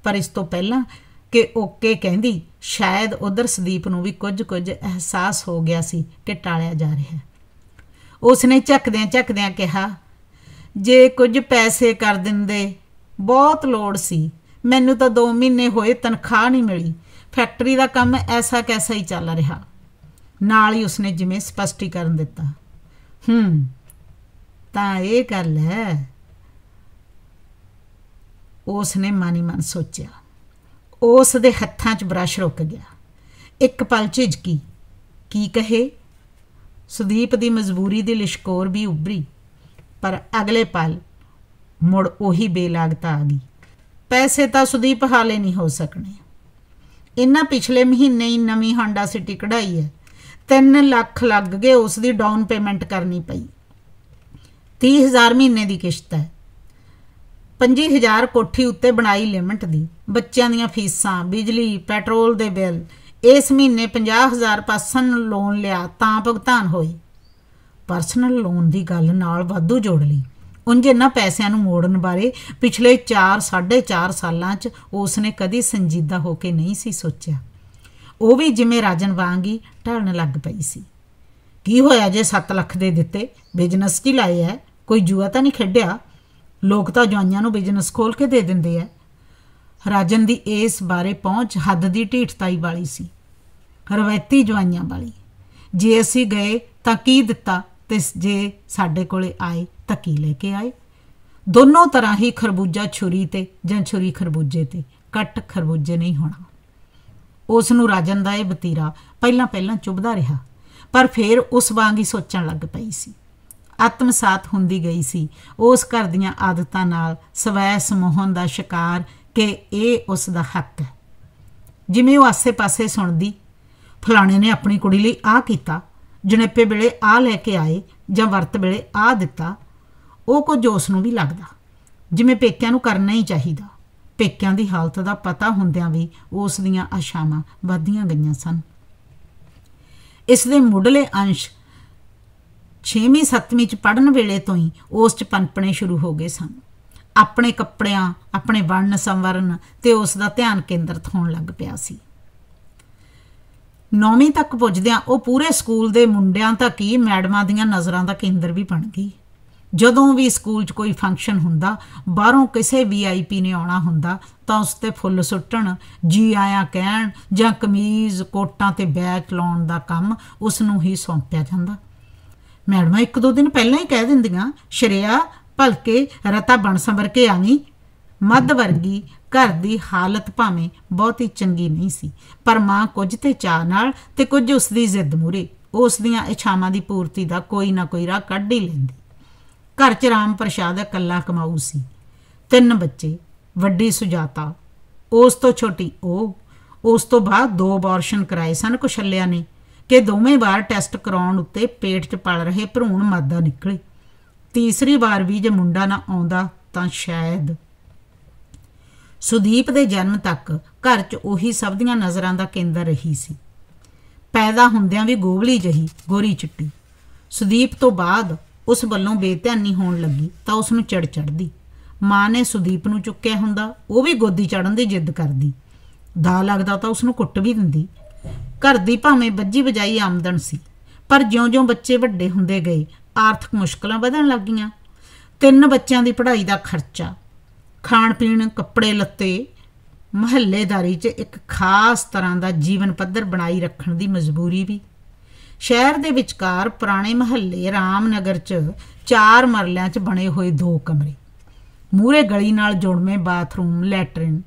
ਪਰ ਇਸ ਤੋਂ ਪਹਿਲਾਂ ਕਿ ਓਕੇ ਕਹਿੰਦੀ ਸ਼ਾਇਦ ਉਧਰ ਸਦੀਪ ਨੂੰ ਵੀ ਕੁਝ ਕੁਝ ਅਹਿਸਾਸ ਹੋ ਗਿਆ ਸੀ ਕਿ ਟਾਲਿਆ ਜਾ ਰਿਹਾ ਉਸ ਨੇ ਝੱਕਦਿਆਂ ਝੱਕਦਿਆਂ ਕਿਹਾ ਜੇ ਕੁਝ ਪੈਸੇ ਕਰ ਦਿੰਦੇ ਬਹੁਤ ਲੋੜ ਸੀ ਮੈਨੂੰ ਤਾਂ 2 ਮਹੀਨੇ ਹੋਏ ਤਨਖਾਹ ਨਹੀਂ ਮਿਲੀ ਫੈਕਟਰੀ ਦਾ ਕੰਮ ਐਸਾ ਕੈਸਾ ਹੀ ਚੱਲ ਰਿਹਾ ਨਾਲ ਹੀ ਉਸਨੇ ਜਿਵੇਂ ਸਪਸ਼ਟੀਕਰਨ ਦਿੱਤਾ ਹੂੰ ਤਾਂ ਇਹ ਗੱਲ ਹੈ ਉਸਨੇ ਮਾਨੀ ਮਨ ਸੋਚਿਆ ਉਸ ਦੇ ਹੱਥਾਂ 'ਚ ਬਰਸ਼ ਰੁਕ ਗਿਆ ਇੱਕ ਪਲ ਝਿਜਕੀ ਕੀ ਕਹੇ ਸੁਦੀਪ ਦੀ ਮਜਬੂਰੀ ਦੀ ਲਿਸ਼ਕੋਰ ਵੀ ਉਭਰੀ ਪਰ ਅਗਲੇ ਪਲ ਮੁੜ ਉਹੀ ਬੇਲਾਗਤਾ ਆ ਗਈ ਪੈਸੇ ਤਾਂ ਸੁਦੀਪ ਹਾਲੇ ਨਹੀਂ ਹੋ ਸਕਣੇ ਇਹਨਾਂ ਪਿਛਲੇ ਮਹੀਨੇ ਹੀ ਨਵੀਂ ਹਾਂਡਾ ਸਿਟੀ ਕਢਾਈ ਹੈ 3 ਲੱਖ ਲੱਗ ਗਏ ਉਸ ਦੀ ਡਾਊਨ ਪੇਮੈਂਟ ਕਰਨੀ ਪਈ 30000 ਮਹੀਨੇ ਦੀ ਕਿਸ਼ਤ ਹੈ 25000 ਕੋਠੀ ਉੱਤੇ ਬਣਾਈ ਲਿਮਟ ਦੀ ਬੱਚਿਆਂ ਦੀਆਂ ਫੀਸਾਂ ਬਿਜਲੀ ਪੈਟਰੋਲ ਦੇ ਬਿੱਲ ਇਸ ਮਹੀਨੇ 50000 ਪਰਸਨਲ ਲੋਨ ਲਿਆ ਤਾਂ ਭੁਗਤਾਨ ਹੋਈ ਪਰਸਨਲ ਲੋਨ ਦੀ ਗੱਲ ਨਾਲ ਵਾਧੂ ਜੋੜ ਲਈ ਉੰਜ ਇਹਨਾਂ ਪੈਸਿਆਂ ਨੂੰ ਮੋੜਨ ਬਾਰੇ ਪਿਛਲੇ 4 4.5 ਸਾਲਾਂ 'ਚ ਉਸਨੇ ਕਦੀ ਸੰਜੀਦਾ ਹੋ ਕੇ ਨਹੀਂ ਸੀ ਸੋਚਿਆ ਉਹ ਵੀ ਜਿਵੇਂ ਰਾਜਨ ਵਾਂਗ ਹੀ ਢਲਣ ਲੱਗ ਪਈ ਸੀ ਕੀ ਹੋਇਆ ਜੇ 7 ਲੱਖ ਦੇ ਦਿੱਤੇ ਬਿਜ਼ਨਸ ਕੀ ਲਾਇਆ ਕੋਈ ਜੂਆ ਤਾਂ ਨਹੀਂ ਖੇਡਿਆ ਲੋਕ ਤਾਂ ਜਵਾਈਆਂ ਨੂੰ ਬਿਜ਼ਨਸ ਖੋਲ ਕੇ ਦੇ ਦਿੰਦੇ ਐ ਰਾਜਨ ਦੀ ਇਸ ਬਾਰੇ ਪਹੁੰਚ ਹੱਦ ਦੀ ਢੀਠਤਾਈ ਵਾਲੀ ਸੀ ਰਵੈਤੀ ਜਵਾਈਆਂ ਵਾਲੀ ਜੇ ਅਸੀਂ ਗਏ ਤਾਂ ਕੀ ਦਿੱਤਾ ਤੇ ਜੇ ਸਾਡੇ ਕੋਲੇ ਆਏ ਤਕੀ ਲੈ ਕੇ ਆਏ ਦੋਨੋਂ ਤਰ੍ਹਾਂ ਹੀ ਖਰਬੂਜਾ ਛੁਰੀ ਤੇ ਜਾਂ ਛੁਰੀ ਖਰਬੂਜੇ ਤੇ ਕੱਟ ਖਰਬੂਜੇ ਨਹੀਂ ਹੋਣਾ ਉਸ ਨੂੰ ਰਾਜਨ ਦਾ ਇਹ ਬਤੀਰਾ ਪਹਿਲਾਂ ਪਹਿਲਾਂ ਚੁਬਦਾ ਰਿਹਾ ਪਰ ਫਿਰ ਉਸ ਵਾਂਗ ਹੀ ਸੋਚਣ ਲੱਗ ਪਈ ਸੀ ਆਤਮਸਾਤ ਹੁੰਦੀ ਗਈ ਸੀ ਉਸ ਘਰ ਦੀਆਂ ਆਦਤਾਂ ਨਾਲ ਸਵੈ ਸਮੋਹਨ ਦਾ ਸ਼ਿਕਾਰ ਕਿ ਇਹ ਉਸ ਦਾ ਹੱਕ ਹੈ ਜਿਵੇਂ ਉਹ ਆਸੇ-ਪਾਸੇ ਸੁਣਦੀ ਫਲਾਣੇ ਨੇ ਆਪਣੀ ਕੁੜੀ ਲਈ ਆ ਕੀਤਾ ਜਣੇਪੇ ਵੇਲੇ ਆ ਲੈ ਕੇ ਆਏ ਜਾਂ ਵਰਤ ਵੇਲੇ ਆ ਦਿੱਤਾ ਉਹ ਕੁਝ ਉਸ ਨੂੰ ਵੀ ਲੱਗਦਾ ਜਿਵੇਂ ਪੇਕਿਆਂ ਨੂੰ ਕਰਨਾ ਹੀ ਚਾਹੀਦਾ ਪੇਕਿਆਂ ਦੀ ਹਾਲਤ ਦਾ ਪਤਾ ਹੁੰਦਿਆਂ ਵੀ ਉਸ ਦੀਆਂ ਆਸ਼ਾਵਾਂ ਵਧਦੀਆਂ ਗਈਆਂ ਸਨ ਇਸ ਦੇ ਮੁੱਢਲੇ ਅੰਸ਼ 6ਵੀਂ 7ਵੀਂ ਚ ਪੜਨ ਵੇਲੇ ਤੋਂ ਹੀ ਉਸ ਚ ਪਨਪਣੇ ਸ਼ੁਰੂ ਹੋ ਗਏ ਸਨ ਆਪਣੇ ਕੱਪੜਿਆਂ ਆਪਣੇ ਵਰਣ ਸੰਵਰਨ ਤੇ ਉਸ ਦਾ ਧਿਆਨ ਕੇਂਦਰਿਤ ਹੋਣ ਲੱਗ ਪਿਆ ਸੀ 9ਵੀਂ ਤੱਕ ਪੁੱਜਦਿਆਂ ਉਹ ਪੂਰੇ ਸਕੂਲ ਦੇ ਮੁੰਡਿਆਂ ਤੱਕ ਹੀ ਮੈਡਮਾਂ ਦੀਆਂ ਨਜ਼ਰਾਂ ਦਾ ਕੇਂਦਰ ਵੀ ਬਣ ਗਈ ਜਦੋਂ ਵੀ ਸਕੂਲ 'ਚ ਕੋਈ ਫੰਕਸ਼ਨ ਹੁੰਦਾ ਬਾਹਰੋਂ ਕਿਸੇ ਵੀਆਈਪੀ ਨੇ ਆਉਣਾ ਹੁੰਦਾ ਤਾਂ ਉਸ ਤੇ ਫੁੱਲ ਸੁੱਟਣ ਜੀ ਆਇਆਂ ਕਹਿਣ ਜਾਂ ਕਮੀਜ਼ ਕੋਟਾਂ ਤੇ ਬੈਚ ਲਾਉਣ ਦਾ ਕੰਮ ਉਸ ਨੂੰ ਹੀ ਸੌਂਪਿਆ ਜਾਂਦਾ ਮੈਡਮਾਂ ਇੱਕ ਦੋ ਦਿਨ ਪਹਿਲਾਂ ਹੀ ਕਹਿ ਦਿੰਦੀਆਂ ਸ਼ਰਿਆ ਭਲਕੇ ਰਤਾ ਬਣ ਸੰਵਰ ਕੇ ਆਵੀਂ ਮੱਧ ਵਰਗੀ ਘਰ ਦੀ ਹਾਲਤ ਭਾਵੇਂ ਬਹੁਤੀ ਚੰਗੀ ਨਹੀਂ ਸੀ ਪਰ ਮਾਂ ਕੁਝ ਤੇ ਚਾਹ ਨਾਲ ਤੇ ਕੁਝ ਉਸ ਦੀ ਜ਼ਿੱਦ ਮੂਰੇ ਉਸ ਦੀਆਂ ਇਛਾਵਾਂ ਦੀ ਪੂਰਤੀ ਦਾ ਕੋਈ ਨਾ ਕੋਈ ਰਾਹ ਕੱਢ ਹੀ ਲੈਂਦੀ ਘਰ 'ਚ ਰਾਮ ਪ੍ਰਸ਼ਾਦ ਇਕੱਲਾ ਕਮਾਊ ਸੀ ਤਿੰਨ ਬੱਚੇ ਵੱਡੀ ਸੁਜਾਤਾ ਉਸ ਤੋਂ ਛੋਟੀ ਉਹ ਉਸ ਤੋਂ ਬਾਅਦ ਦੋ ਅਬੋਰਸ਼ਨ ਕਰਾਏ ਸਨ ਕੁਸ਼ਲਿਆ ਨੇ ਕਿ ਦੋਵੇਂ ਵਾਰ ਟੈਸਟ ਕਰਾਉਣ ਉੱਤੇ ਪੇਟ 'ਚ ਪਲ ਰਹੇ ਭਰੂਣ ਮਾਦਾ ਨਿਕਲੇ ਤੀਸਰੀ ਵਾਰ ਵੀ ਜੇ ਮੁੰਡਾ ਨਾ ਆਉਂਦਾ ਤਾਂ ਸ਼ਾਇਦ ਸੁਦੀਪ ਦੇ ਜਨਮ ਤੱਕ ਘਰ 'ਚ ਉਹੀ ਸਭ ਦੀਆਂ ਨਜ਼ਰਾਂ ਦਾ ਕੇਂਦਰ ਰਹੀ ਸੀ ਪੈਦਾ ਹੁੰਦਿਆਂ ਵੀ ਗੋਗਲੀ ਜਹੀ ਗੋਰੀ ਚਿੱਟੀ ਸੁਦੀਪ ਤੋਂ ਬਾਅਦ ਉਸ ਵੱਲੋਂ ਬੇਧਿਆਨੀ ਹੋਣ ਲੱਗੀ ਤਾਂ ਉਸ ਨੂੰ ਚੜ ਚੜਦੀ ਮਾਂ ਨੇ ਸੁਦੀਪ ਨੂੰ ਚੁੱਕਿਆ ਹੁੰਦਾ ਉਹ ਵੀ ਗੋਦੀ ਚੜਨ ਦੀ ਜਿੱਦ ਕਰਦੀ ਦਾ ਲੱਗਦਾ ਤਾਂ ਉਸ ਨੂੰ ਕੁੱਟ ਵੀ ਦਿੰਦੀ ਘਰ ਦੀ ਭਾਵੇਂ ਵੱਜੀ ਵਜਾਈ ਆਮਦਨ ਸੀ ਪਰ ਜਿਉਂ-ਜਿਉਂ ਬੱਚੇ ਵੱਡੇ ਹੁੰਦੇ ਗਏ ਆਰਥਿਕ ਮੁਸ਼ਕਲਾਂ ਵਧਣ ਲੱਗੀਆਂ ਤਿੰਨ ਬੱਚਿਆਂ ਦੀ ਪੜ੍ਹਾਈ ਦਾ ਖਰਚਾ ਖਾਣ ਪੀਣ ਕੱਪੜੇ ਲੱਤੇ ਮਹੱਲੇਦਾਰੀ 'ਚ ਇੱਕ ਖਾਸ ਤਰ੍ਹਾਂ ਦਾ ਜੀਵਨ ਪੱਧਰ ਬਣਾਈ ਰੱਖਣ ਦੀ ਮਜਬੂਰੀ ਵੀ ਸ਼ਹਿਰ ਦੇ ਵਿਚਕਾਰ ਪੁਰਾਣੇ ਮਹੱਲੇ ਰਾਮਨਗਰ 'ਚ ਚਾਰ ਮਰਲਿਆਂ 'ਚ ਬਣੇ ਹੋਏ ਦੋ ਕਮਰੇ ਮੂਰੇ ਗਲੀ ਨਾਲ ਜੁੜਵੇਂ ਬਾਥਰੂਮ ਲੈਟਰਨ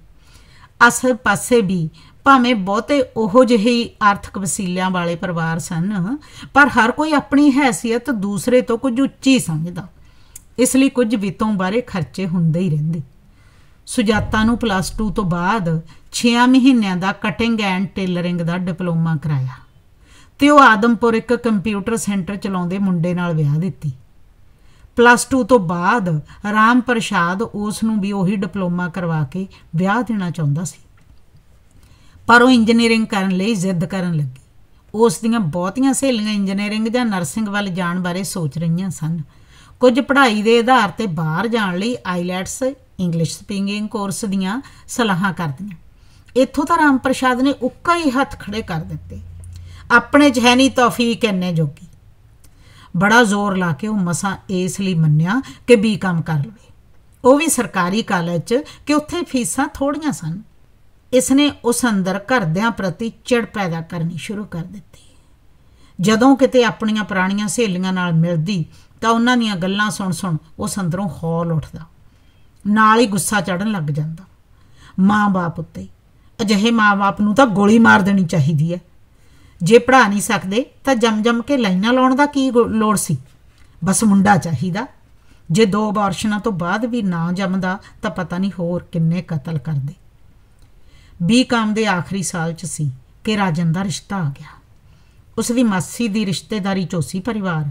ਅਸਰ ਪਾਸੇ ਵੀ ਭਾਵੇਂ ਬਹੁਤੇ ਉਹੋ ਜਿਹੇ ਆਰਥਿਕ ਵਸੀਲਿਆਂ ਵਾਲੇ ਪਰਿਵਾਰ ਸਨ ਪਰ ਹਰ ਕੋਈ ਆਪਣੀ ਹیثیت ਦੂਸਰੇ ਤੋਂ ਕੁਝ ਉੱਚੀ ਸਮਝਦਾ ਇਸ ਲਈ ਕੁਝ ਵਿਤੋਂ ਬਾਰੇ ਖਰਚੇ ਹੁੰਦੇ ਹੀ ਰਹਿੰਦੇ ਸੁਜਾਤਾ ਨੂੰ ਪਲੱਸ 2 ਤੋਂ ਬਾਅਦ 6 ਮਹੀਨਿਆਂ ਦਾ ਕਟਿੰਗ ਐਂਡ ਟੇਲਰਿੰਗ ਦਾ ਡਿਪਲੋਮਾ ਕਰਾਇਆ ਤੇ ਉਹ ਆਦਮਪੁਰ ਇੱਕ ਕੰਪਿਊਟਰ ਸੈਂਟਰ ਚਲਾਉਂਦੇ ਮੁੰਡੇ ਨਾਲ ਵਿਆਹ ਦਿੱਤੀ ਪਲੱਸ 2 ਤੋਂ ਬਾਅਦ ਰਾਮ ਪ੍ਰਸ਼ਾਦ ਉਸ ਨੂੰ ਵੀ ਉਹੀ ਡਿਪਲੋਮਾ ਕਰਵਾ ਕੇ ਵਿਆਹ ਦੇਣਾ ਚਾਹੁੰਦਾ ਸੀ ਪਰ ਉਹ ਇੰਜੀਨੀਅਰਿੰਗ ਕਰਨ ਲਈ ਜ਼ਿੱਦ ਕਰਨ ਲੱਗੀ ਉਸ ਦੀਆਂ ਬਹੁਤੀਆਂ ਸਹੇਲੀਆਂ ਇੰਜੀਨੀਅਰਿੰਗ ਜਾਂ ਨਰਸਿੰਗ ਵੱਲ ਜਾਣ ਬਾਰੇ ਸੋਚ ਰਹੀਆਂ ਸਨ ਕੁਝ ਪੜ੍ਹਾਈ ਦੇ ਆਧਾਰ ਤੇ ਬਾਹਰ ਜਾਣ ਲਈ ਆਈਲੈਟਸ ਇੰਗਲਿਸ਼ ਸਪੀਕਿੰਗ ਕੋਰਸ ਦੀਆਂ ਸਲਾਹਾਂ ਕਰਦੀਆਂ ਇੱਥੋਂ ਤਾਂ ਰਾਮ ਪ੍ਰਸ਼ਾਦ ਨੇ ਉੱਕਾ ਹੀ ਹੱਥ ਖੜੇ ਕਰ ਦਿੱਤੇ ਆਪਣੇ 'ਚ ਹੈ ਨਹੀਂ ਤੌਫੀਕ ਇੰਨੇ ਜੋਗੀ ਬੜਾ ਜ਼ੋਰ ਲਾ ਕੇ ਉਹ ਮਸਾ ਇਸ ਲਈ ਮੰਨਿਆ ਕਿ ਬੀ ਕੰਮ ਕਰ ਲਵੇ ਉਹ ਵੀ ਸਰਕਾਰੀ ਕਾਲਜ 'ਚ ਕਿ ਉੱਥੇ ਫੀਸਾਂ ਥੋੜੀਆਂ ਸਨ ਇਸ ਨੇ ਉਸ ਅੰਦਰ ਘਰਦਿਆਂ ਪ੍ਰਤੀ ਚਿੜ ਪੈਦਾ ਕਰਨੀ ਸ਼ੁਰੂ ਕਰ ਦਿੱਤੀ ਜਦੋਂ ਕਿਤੇ ਆਪਣੀਆਂ ਪੁਰਾਣੀਆਂ ਸਹੇਲੀਆਂ ਨਾਲ ਮਿਲਦੀ ਤਾਂ ਉਹਨਾਂ ਦੀਆਂ ਗੱਲਾਂ ਸੁਣ ਸੁਣ ਉਸ ਅੰਦਰੋਂ ਹੌਲ ਉੱਠਦਾ ਨਾਲ ਹੀ ਗੁੱਸਾ ਚੜਨ ਲੱਗ ਜਾਂਦਾ ਮਾਂ-ਬਾਪ ਉੱਤੇ ਅਜਿਹੇ ਮਾਂ-ਬਾਪ ਨੂੰ ਤਾਂ ਗੋਲੀ ਮਾਰ ਦੇਣੀ ਚਾਹੀਦੀ ਹੈ ਜੇ ਪੜਾ ਨਹੀਂ ਸਕਦੇ ਤਾਂ ਜਮ-ਜਮ ਕੇ ਲਾਈਨਾਂ ਲਾਉਣ ਦਾ ਕੀ ਲੋੜ ਸੀ ਬਸ ਮੁੰਡਾ ਚਾਹੀਦਾ ਜੇ ਦੋ ਅਬੋਰਸ਼ਨਾਂ ਤੋਂ ਬਾਅਦ ਵੀ ਨਾ ਜੰਮਦਾ ਤਾਂ ਪਤਾ ਨਹੀਂ ਹੋਰ ਕਿੰਨੇ ਕਤਲ ਕਰਦੇ ਬੀ ਕਾਮ ਦੇ ਆਖਰੀ ਸਾਲ 'ਚ ਸੀ ਕਿ ਰਾਜਨ ਦਾ ਰਿਸ਼ਤਾ ਆ ਗਿਆ ਉਸ ਦੀ ਮਾਸੀ ਦੀ ਰਿਸ਼ਤੇਦਾਰੀ ਚੋਸੀ ਪਰਿਵਾਰ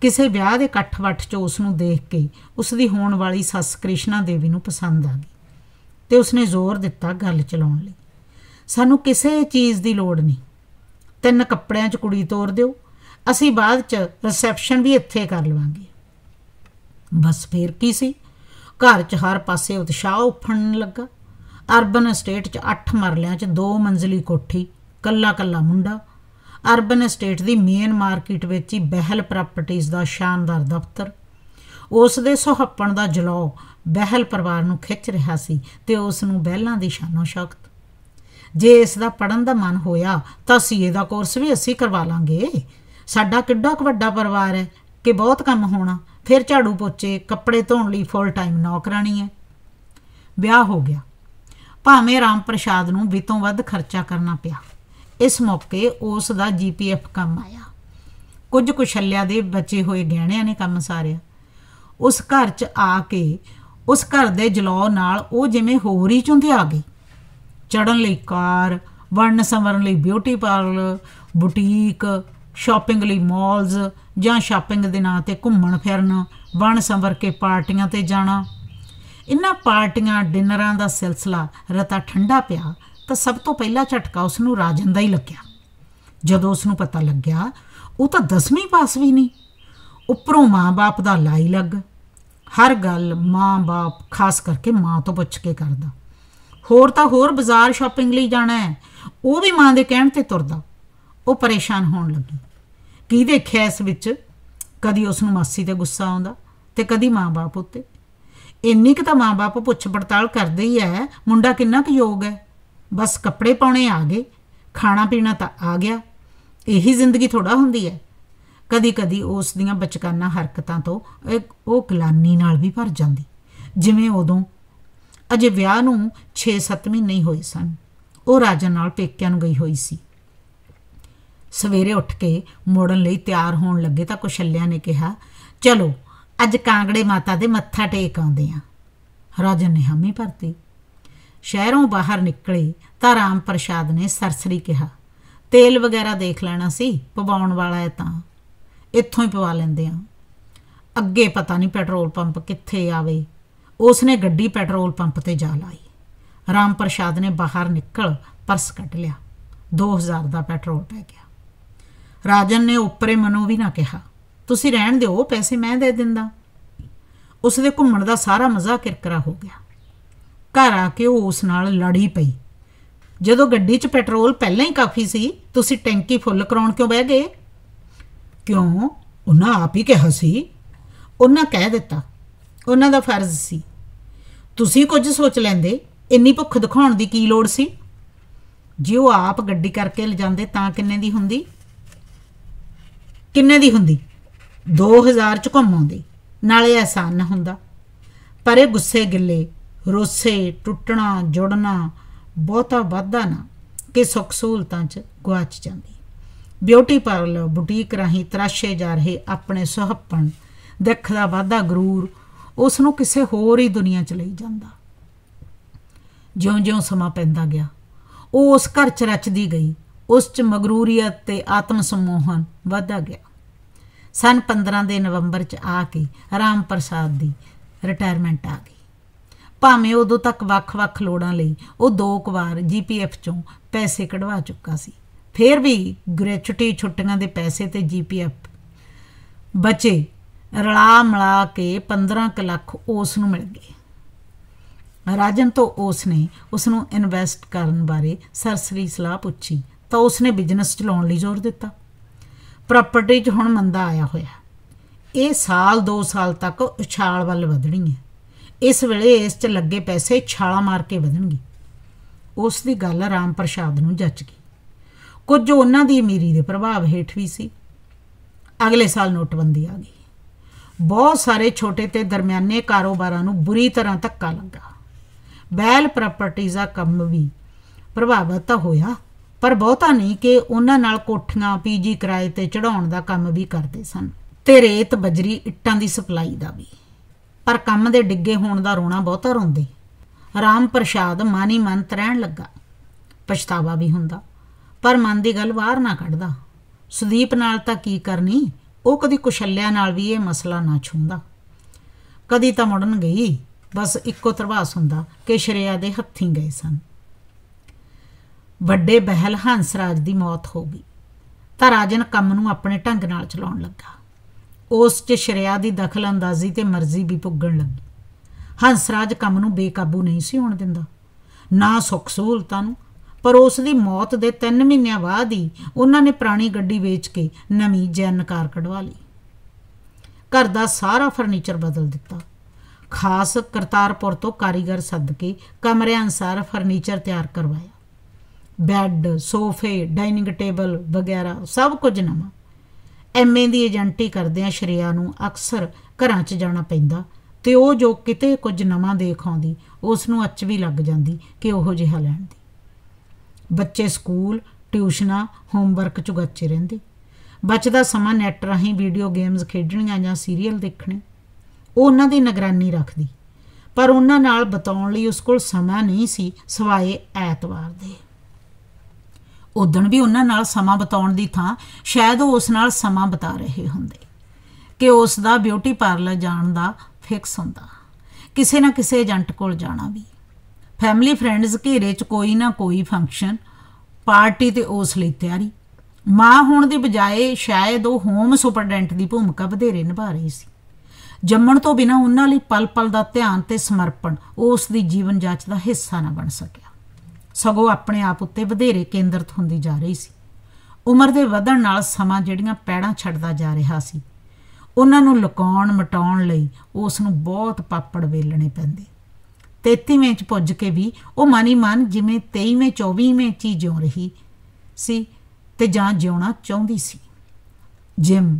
ਕਿਸੇ ਵਿਆਹ ਦੇ ਇਕੱਠ-ਵੱਠ 'ਚ ਉਸ ਨੂੰ ਦੇਖ ਕੇ ਉਸ ਦੀ ਹੋਣ ਵਾਲੀ ਸੱਸ ਕ੍ਰਿਸ਼ਨਾ ਦੇਵੀ ਨੂੰ ਪਸੰਦ ਆ ਗਈ ਤੇ ਉਸਨੇ ਜ਼ੋਰ ਦਿੱਤਾ ਗੱਲ ਚਲਾਉਣ ਲਈ ਸਾਨੂੰ ਕਿਸੇ ਚੀਜ਼ ਦੀ ਲੋੜ ਨਹੀਂ ਤਿੰਨ ਕੱਪੜਿਆਂ 'ਚ ਕੁੜੀ ਤੋਰ ਦਿਓ ਅਸੀਂ ਬਾਅਦ 'ਚ ਰਿਸੈਪਸ਼ਨ ਵੀ ਇੱਥੇ ਕਰ ਲਵਾਂਗੇ ਬਸ ਫੇਰ ਕੀ ਸੀ ਘਰ 'ਚ ਹਰ ਪਾਸੇ ਉਤਸ਼ਾਹ ਉਫੜਨ ਲੱਗਾ ਅਰਬਨ ਸਟੇਟ 'ਚ 8 ਮਰਲਿਆਂ 'ਚ 2 ਮੰਜ਼ਲੀ ਕੋਠੀ ਕੱਲਾ ਕੱਲਾ ਮੁੰਡਾ ਅਰਬਨ ਸਟੇਟ ਦੀ ਮੇਨ ਮਾਰਕੀਟ ਵਿੱਚ ਹੀ ਬਹਿਲ ਪ੍ਰਾਪਰਟੀਆਂ ਦਾ ਸ਼ਾਨਦਾਰ ਦਫ਼ਤਰ ਉਸ ਦੇ ਸੁਹੱਪਣ ਦਾ ਜਲੌ ਬਹਿਲ ਪਰਿਵਾਰ ਨੂੰ ਖਿੱਚ ਰਿਹਾ ਸੀ ਤੇ ਉਸ ਨੂੰ ਬਹਿਲਾਂ ਦੀ ਸ਼ਾਨੋ ਸ਼ੌਕਤ ਜੇ ਇਸ ਦਾ ਪੜਨ ਦਾ ਮਨ ਹੋਇਆ ਤਾਂ ਸੀਏ ਦਾ ਕੋਰਸ ਵੀ ਅਸੀਂ ਕਰਵਾ ਲਾਂਗੇ ਸਾਡਾ ਕਿੱਡਾ ਕੁ ਵੱਡਾ ਪਰਿਵਾਰ ਹੈ ਕਿ ਬਹੁਤ ਕੰਮ ਹੋਣਾ ਫਿਰ ਝਾੜੂ ਪੋਚੇ ਕੱਪੜੇ ਧੋਣ ਲਈ ਫੁੱਲ ਟਾਈਮ ਨੌਕਰਾਨੀ ਹੈ ਵਿਆਹ ਹੋ ਗਿਆ ਭਾਵੇਂ ਰਾਮ ਪ੍ਰਸ਼ਾਦ ਨੂੰ ਵਿਤੋਂ ਵੱਧ ਖਰਚਾ ਕਰਨਾ ਪਿਆ ਇਸ ਮੌਕੇ ਉਸ ਦਾ ਜੀਪੀਐਫ ਕੰਮ ਆਇਆ ਕੁਝ ਕੁਸ਼ਲਿਆ ਦੇ ਬਚੇ ਹੋਏ ਗਹਿਣਿਆਂ ਨੇ ਕੰਮ ਸਾਰਿਆ ਉਸ ਘਰ 'ਚ ਆ ਕੇ ਉਸ ਘਰ ਦੇ ਜਲੌ ਨਾਲ ਉਹ ਜਿਵੇਂ ਹੋਰ ਹੀ ਚੁੰਧਿਆ ਗਈ ਚੜਨ ਲਈ ਕਾਰ ਵਰਣ ਸੰਵਰਨ ਲਈ ਬਿਊਟੀ ਪਾਰਲ ਬੁਟੀਕ ਸ਼ਾਪਿੰਗ ਲਈ ਮਾਲਸ ਜਾਂ ਸ਼ਾਪਿੰਗ ਦੇ ਨਾਂ ਤੇ ਘੁੰਮਣ ਫਿਰਨ ਵਣ ਸੰਵਰ ਕੇ ਪਾਰਟੀਆਂ ਤੇ ਜਾਣਾ ਇਨ੍ਹਾਂ ਪਾਰਟੀਆਂ ਡਿਨਰਾਂ ਦਾ ਸਿਲਸਿਲਾ ਰਤਾ ਠੰਡਾ ਪਿਆ ਤਾਂ ਸਭ ਤੋਂ ਪਹਿਲਾ ਝਟਕਾ ਉਸ ਨੂੰ ਰਾਜਨ ਦਾ ਹੀ ਲੱਗਿਆ ਜਦੋਂ ਉਸ ਨੂੰ ਪਤਾ ਲੱਗਿਆ ਉਹ ਤਾਂ 10ਵੀਂ ਪਾਸ ਵੀ ਨਹੀਂ ਉੱਪਰੋਂ ਮਾਂ-ਬਾਪ ਦਾ ਲਾਈ ਲੱਗ ਹਰ ਗੱਲ ਮਾਂ-ਬਾਪ ਖਾਸ ਕਰਕੇ ਮਾਂ ਤੋਂ ਪੁੱਛ ਕੇ ਕਰਦਾ ਹੋਰ ਤਾਂ ਹੋਰ ਬਾਜ਼ਾਰ ਸ਼ਾਪਿੰਗ ਲਈ ਜਾਣਾ ਹੈ ਉਹ ਵੀ ਮਾਂ ਦੇ ਕਹਿਣ ਤੇ ਤੁਰਦਾ ਉਹ ਪਰੇਸ਼ਾਨ ਹੋਣ ਲੱਗੀ ਕੀ ਦੇਖਿਆ ਇਸ ਵਿੱਚ ਕਦੀ ਉਸ ਨੂੰ ਮਾਸੀ ਤੇ ਗੁੱਸਾ ਆਉਂਦਾ ਤੇ ਕਦੀ ਮਾਂ-ਬਾਪ ਉੱਤੇ ਇੰਨੀ ਕਿ ਤਾਂ ਮਾਂ-ਬਾਪ ਪੁੱਛ ਪੜਤਾਲ ਕਰਦੇ ਹੀ ਐ ਮੁੰਡਾ ਕਿੰਨਾ ਕੁ ਯੋਗ ਹੈ ਬਸ ਕੱਪੜੇ ਪਾਉਣੇ ਆ ਗਏ ਖਾਣਾ ਪੀਣਾ ਤਾਂ ਆ ਗਿਆ ਇਹੀ ਜ਼ਿੰਦਗੀ ਥੋੜਾ ਹੁੰਦੀ ਐ ਕਦੀ-ਕਦੀ ਉਸ ਦੀਆਂ ਬਚਕਾਨਾ ਹਰਕਤਾਂ ਤੋਂ ਉਹ ਗਲਾਨੀ ਨਾਲ ਵੀ ਭਰ ਜਾਂਦੀ ਜਿਵੇਂ ਉਦੋਂ ਅਜੇ ਵਿਆਹ ਨੂੰ 6-7 ਮਹੀਨੇ ਹੀ ਹੋਏ ਸਨ ਉਹ ਰਾਜਨ ਨਾਲ ਪੇਕਿਆਂ ਨੂੰ ਗਈ ਹੋਈ ਸੀ ਸਵੇਰੇ ਉੱਠ ਕੇ ਮੋੜਨ ਲਈ ਤਿਆਰ ਹੋਣ ਲੱਗੇ ਤਾਂ ਕੁਸ਼ਲਿਆ ਨੇ ਕਿਹਾ ਚਲੋ ਅੱਜ ਕਾਂਗੜੇ ਮਾਤਾ ਦੇ ਮੱਥਾ ਟੇਕ ਆਉਂਦੇ ਆ ਰਾਜਨ ਨੇ ਹਾਮੀ ਭਰਤੀ ਸ਼ਹਿਰੋਂ ਬਾਹਰ ਨਿਕਲੇ ਤਾਂ ਰਾਮ ਪ੍ਰਸ਼ਾਦ ਨੇ ਸਰਸਰੀ ਕਿਹਾ ਤੇਲ ਵਗੈਰਾ ਦੇਖ ਲੈਣਾ ਸੀ ਪਵਾਉਣ ਵਾਲਾ ਹੈ ਤਾਂ ਇੱਥੋਂ ਹੀ ਪਵਾ ਲੈਂਦੇ ਆ ਅੱਗੇ ਪਤਾ ਨਹੀਂ ਪੈਟਰੋਲ ਪੰਪ ਕਿੱਥੇ ਆਵੇ ਉਸ ਨੇ ਗੱਡੀ ਪੈਟਰੋਲ ਪੰਪ ਤੇ ਜਾ ਲਾਈ ਰਾਮ ਪ੍ਰਸ਼ਾਦ ਨੇ ਬਾਹਰ ਨਿਕਲ ਪਰਸ ਕੱਢ ਲਿਆ 2000 ਦਾ ਪੈਟਰੋਲ ਪੈ ਗਿਆ ਰਾਜਨ ਨੇ ਉੱਪਰੇ ਮਨੋਂ ਵੀ ਨਾ ਕਿਹਾ ਤੁਸੀਂ ਰਹਿਣ ਦਿਓ ਪੈਸੇ ਮੈਂ ਦੇ ਦਿੰਦਾ ਉਸ ਦੇ ਘੁੰਮਣ ਦਾ ਸਾਰਾ ਮਜ਼ਾ ਕਿਰਕਰਾ ਹੋ ਗਿਆ ਘਰ ਆ ਕੇ ਉਹ ਉਸ ਨਾਲ ਲੜੀ ਪਈ ਜਦੋਂ ਗੱਡੀ 'ਚ ਪੈਟਰੋਲ ਪਹਿਲਾਂ ਹੀ ਕਾਫੀ ਸੀ ਤੁਸੀਂ ਟੈਂਕੀ ਫੁੱਲ ਕਰਾਉਣ ਕਿਉਂ ਬਹਿ ਗਏ ਕਿਉਂ ਉਹਨਾਂ ਆਪ ਹੀ ਕਿਹਾ ਸੀ ਉਹਨਾਂ ਕਹਿ ਦਿੱਤਾ ਉਹਨਾਂ ਦਾ ਫਰਜ਼ ਸੀ ਤੁਸੀਂ ਕੁਝ ਸੋਚ ਲੈਂਦੇ ਇੰਨੀ ਭੁੱਖ ਦਿਖਾਉਣ ਦੀ ਕੀ ਲੋੜ ਸੀ ਜੇ ਉਹ ਆਪ ਗੱਡੀ ਕਰਕੇ ਲਿਜਾਂਦੇ ਤਾਂ ਕਿੰਨੇ ਦੀ ਹੁੰਦੀ ਕਿੰਨੇ ਦੀ ਹੁੰਦੀ 2000 ਚ ਘੁੰਮਾਉਂਦੇ ਨਾਲੇ ਆਸਾਨ ਨਾ ਹੁੰਦਾ ਪਰ ਇਹ ਗੁੱਸੇ ਗਿੱਲੇ ਰੋਸੇ ਟੁੱਟਣਾ ਜੁੜਨਾ ਬਹੁਤਾ ਵਾਧਾ ਨਾ ਕਿ ਸੁੱਖ ਸਹੂਲਤਾਂ 'ਚ ਗਵਾਚ ਜਾਂਦੀ ਬਿਊਟੀ ਪਾਰਲਰ ਬੁਟੀਕ ਰਾਹੀਂ ਤਰਾਸ਼ੇ ਜਾ ਰਹੇ ਆਪਣੇ ਸੁਹੱਪਣ ਦੇਖਦਾ ਦਾ ਵਾਧਾ ਗਰੂਰ ਉਸ ਨੂੰ ਕਿਸੇ ਹੋਰ ਹੀ ਦੁਨੀਆ 'ਚ ਲਈ ਜਾਂਦਾ ਜਿਉਂ-ਜਿਉਂ ਸਮਾਂ ਪੈਂਦਾ ਗਿਆ ਉਹ ਉਸ ਘਰ 'ਚ ਰਚਦੀ ਗਈ ਉਸ 'ਚ ਮਗਰੂਰੀਅਤ ਤੇ ਆਤਮ ਸਮੋਹਨ ਵਧਦਾ ਗਿਆ ਸਨ 15 ਦੇ ਨਵੰਬਰ 'ਚ ਆ ਕੇ ਰਾਮ ਪ੍ਰਸਾਦ ਦੀ ਰਿਟਾਇਰਮੈਂਟ ਆ ਗਈ ਭਾਵੇਂ ਉਦੋਂ ਤੱਕ ਵੱਖ-ਵੱਖ ਲੋੜਾਂ ਲਈ ਉਹ ਦੋ ਵਾਰ ਜੀਪੀਐਫ 'ਚੋਂ ਪੈਸੇ ਕਢਵਾ ਚੁੱਕਾ ਸੀ ਫੇਰ ਵੀ ਗ੍ਰੈਚੁਟੀ ਛੁੱਟੀਆਂ ਦੇ ਪੈਸੇ ਤੇ ਜੀਪੀਐਫ ਬਚੇ ਰਲਾ ਮਲਾ ਕੇ 15 ਕ ਲੱਖ ਉਸ ਨੂੰ ਮਿਲ ਗਏ ਰਾਜਨ ਤੋਂ ਉਸ ਨੇ ਉਸ ਨੂੰ ਇਨਵੈਸਟ ਕਰਨ ਬਾਰੇ ਸਰਸਰੀ ਸਲਾਹ ਪੁੱਛੀ ਤਾਂ ਉਸ ਨੇ ਬਿਜ਼ਨਸ ਚਲਾਉਣ ਲਈ ਜ਼ੋਰ ਦਿੱਤਾ ਪ੍ਰਾਪਰਟੀ 'ਚ ਹੁਣ ਮੰਦਾ ਆਇਆ ਹੋਇਆ ਇਹ ਸਾਲ 2 ਸਾਲ ਤੱਕ ਉਛਾਲ ਵੱਲ ਵਧਣੀ ਹੈ ਇਸ ਵੇਲੇ ਇਸ 'ਚ ਲੱਗੇ ਪੈਸੇ ਛਾਲਾ ਮਾਰ ਕੇ ਵਧਣਗੇ ਉਸ ਦੀ ਗੱਲ ਰਾਮ ਪ੍ਰਸ਼ਾਦ ਨੂੰ ਜੱਜ ਗਈ ਕੁਝ ਉਹਨਾਂ ਦੀ ਅਮੀਰੀ ਦੇ ਪ੍ਰਭਾਵ ਹੇਠ ਵੀ ਸੀ ਅਗਲੇ ਸਾਲ ਨੋਟਬੰਦੀ ਆ ਗਈ ਬਹੁਤ ਸਾਰੇ ਛੋਟੇ ਤੇ ਦਰਮਿਆਨੇ ਕਾਰੋਬਾਰਾਂ ਨੂੰ ਬੁਰੀ ਤਰ੍ਹਾਂ ਧੱਕਾ ਲੱਗਾ ਬੈਲ ਪ੍ਰਾਪਰਟੀਜ਼ ਦਾ ਕੰਮ ਵੀ ਪ੍ਰਭਾਵਿਤ ਹੋਇਆ ਪਰ ਬਹੁਤਾ ਨਹੀਂ ਕਿ ਉਹਨਾਂ ਨਾਲ ਕੋਠੀਆਂ ਪੀਜੀ ਕਿਰਾਏ ਤੇ ਚੜਾਉਣ ਦਾ ਕੰਮ ਵੀ ਕਰਦੇ ਸਨ ਤੇ ਰੇਤ ਬਜਰੀ ਇੱਟਾਂ ਦੀ ਸਪਲਾਈ ਦਾ ਵੀ ਪਰ ਕੰਮ ਦੇ ਡਿੱਗੇ ਹੋਣ ਦਾ ਰੋਣਾ ਬਹੁਤਾ ਰੋਂਦੇ ਰਾਮ ਪ੍ਰਸ਼ਾਦ ਮਾਨੀ ਮਨ ਰਹਿਣ ਲੱਗਾ ਪਛਤਾਵਾ ਵੀ ਹੁੰਦਾ ਪਰ ਮਨ ਦੀ ਗੱਲ ਬਾਹਰ ਨਾ ਕੱਢਦਾ ਸੁਦੀਪ ਨਾਲ ਤਾਂ ਕੀ ਕਰਨੀ ਉਹ ਕਦੀ ਕੁਸ਼ਲਿਆਂ ਨਾਲ ਵੀ ਇਹ ਮਸਲਾ ਨਾ ਛੁੰਦਾ ਕਦੀ ਤਾਂ ਮੁੜਨ ਗਈ ਬਸ ਇੱਕੋ ਤਰਵਾਸ ਹੁੰਦਾ ਕਿ ਸ਼ਰਿਆ ਦੇ ਹੱਥੀ ਗਏ ਸਨ ਵੱਡੇ ਬਹਿਲ ਹੰਸਰਾਜ ਦੀ ਮੌਤ ਹੋ ਗਈ ਤਾਂ ਰਾਜਨ ਕੰਮ ਨੂੰ ਆਪਣੇ ਢੰਗ ਨਾਲ ਚਲਾਉਣ ਲੱਗਾ ਉਸ 'ਚ ਸ਼ਰਿਆ ਦੀ ਦਖਲਅੰਦਾਜ਼ੀ ਤੇ ਮਰਜ਼ੀ ਵੀ ਪੁੱਗਣ ਲੱਗੀ ਹੰਸਰਾਜ ਕੰਮ ਨੂੰ ਬੇਕਾਬੂ ਨਹੀਂ ਸੀ ਹੋਣ ਦਿੰਦਾ ਨਾ ਸੁੱਖ ਸਹੂਲਤਾਂ ਨੂੰ ਪਰ ਉਸ ਦੀ ਮੌਤ ਦੇ 3 ਮਹੀਨਿਆਂ ਬਾਅਦ ਹੀ ਉਹਨਾਂ ਨੇ ਪੁਰਾਣੀ ਗੱਡੀ ਵੇਚ ਕੇ ਨਵੀਂ ਜੈਨ ਕਾਰ ਕਢਵਾ ਲਈ ਘਰ ਦਾ ਸਾਰਾ ਫਰਨੀਚਰ ਬਦਲ ਦਿੱਤਾ ਖਾਸ ਕਰਤਾਰਪੁਰ ਤੋਂ ਕਾਰੀਗਰ ਸੱਦ ਕੇ ਕਮਰੇ ਅਨਸਾਰ ਫਰਨੀਚਰ ਤਿਆਰ ਕਰਵਾਇਆ ਬੈੱਡ ਸੋਫੇ ਡਾਈਨਿੰਗ ਟੇਬਲ ਵਗੈਰਾ ਸਭ ਕੁਝ ਨਵਾਂ ਐਮਏ ਦੀ ਏਜੰਟੀ ਕਰਦੇ ਆ ਸ਼ਰੀਆ ਨੂੰ ਅਕਸਰ ਘਰਾਂ 'ਚ ਜਾਣਾ ਪੈਂਦਾ ਤੇ ਉਹ ਜੋ ਕਿਤੇ ਕੁਝ ਨਵਾਂ ਦੇਖ ਆਉਂਦੀ ਉਸ ਨੂੰ ਅੱਚ ਵੀ ਲੱਗ ਜਾਂਦੀ ਕਿ ਉਹੋ ਜਿਹਾ ਲੈਣ ਦੀ ਬੱਚੇ ਸਕੂਲ ਟਿਊਸ਼ਨਾਂ ਹੋਮਵਰਕ ਚ ਗੱਚੇ ਰਹਿੰਦੇ ਬਚਦਾ ਸਮਾਂ ਨੈਟ ਰਾਹੀਂ ਵੀਡੀਓ ਗੇਮਸ ਖੇਡਣੀਆਂ ਜਾਂ ਸੀਰੀਅਲ ਦੇਖਣੇ ਉਹ ਉਹਨਾਂ ਦੀ ਨਿਗਰਾਨੀ ਰੱਖਦੀ ਪਰ ਉਹਨਾਂ ਨਾਲ ਬਤਾਉਣ ਲਈ ਉਸ ਕੋਲ ਸਮਾਂ ਨਹੀਂ ਸੀ ਸਵਾਏ ਐਤਵਾਰ ਦੇ ਉਦੋਂ ਵੀ ਉਹਨਾਂ ਨਾਲ ਸਮਾਂ ਬਤਾਉਣ ਦੀ ਥਾਂ ਸ਼ਾਇਦ ਉਹ ਉਸ ਨਾਲ ਸਮਾਂ ਬਤਾ ਰਹੇ ਹੁੰਦੇ ਕਿ ਉਸ ਦਾ ਬਿਊਟੀ ਪਾਰਲਰ ਜਾਣ ਦਾ ਫਿਕਸ ਹੁੰਦਾ ਕਿਸੇ ਨਾ ਕਿਸੇ ਏਜੰਟ ਕੋਲ ਜਾਣਾ ਵੀ ਫੈਮਿਲੀ ਫਰੈਂਡਸ ਘੇਰੇ 'ਚ ਕੋਈ ਨਾ ਕੋਈ ਫੰਕਸ਼ਨ ਪਾਰਟੀ ਤੇ ਉਸ ਲਈ ਤਿਆਰੀ ਮਾਂ ਹੋਣ ਦੇ ਬਜਾਏ ਸ਼ਾਇਦ ਉਹ ਹੋਮ ਸੁਪਰਡੈਂਟ ਦੀ ਭੂਮਿਕਾ ਵਧੇਰੇ ਨਿਭਾ ਰਹੀ ਸੀ ਜੰਮਣ ਤੋਂ ਬਿਨਾ ਉਹਨਾਂ ਲਈ ਪਲ-ਪਲ ਦਾ ਧਿਆਨ ਤੇ ਸਮਰਪਣ ਉਸ ਦੀ ਜੀਵਨ ਜਾਂਚ ਦਾ ਹਿੱਸਾ ਨਾ ਬਣ ਸਕਿਆ ਸਗੋਂ ਆਪਣੇ ਆਪ ਉੱਤੇ ਵਧੇਰੇ ਕੇਂਦਰਿਤ ਹੁੰਦੀ ਜਾ ਰਹੀ ਸੀ ਉਮਰ ਦੇ ਵਧਣ ਨਾਲ ਸਮਾਂ ਜਿਹੜੀਆਂ ਪੈੜਾਂ ਛੱਡਦਾ ਜਾ ਰਿਹਾ ਸੀ ਉਹਨਾਂ ਨੂੰ ਲੁਕਾਉਣ ਮਟਾਉਣ ਲਈ ਉਸ ਨੂੰ ਬਹੁਤ ਪਾਪੜ ਵੇਲਣੇ ਪੈਂਦੇ 33ਵੇਂ 'ਚ ਪੁੱਜ ਕੇ ਵੀ ਉਹ ਮਾਨੀ ਮਨ ਜਿਵੇਂ 23ਵੇਂ 24ਵੇਂ 'ਚ ਹੀ ਜਿਉਂ ਰਹੀ ਸੀ ਤੇ ਜਾਂ ਜਿਉਣਾ ਚਾਹੁੰਦੀ ਸੀ ਜਿਮ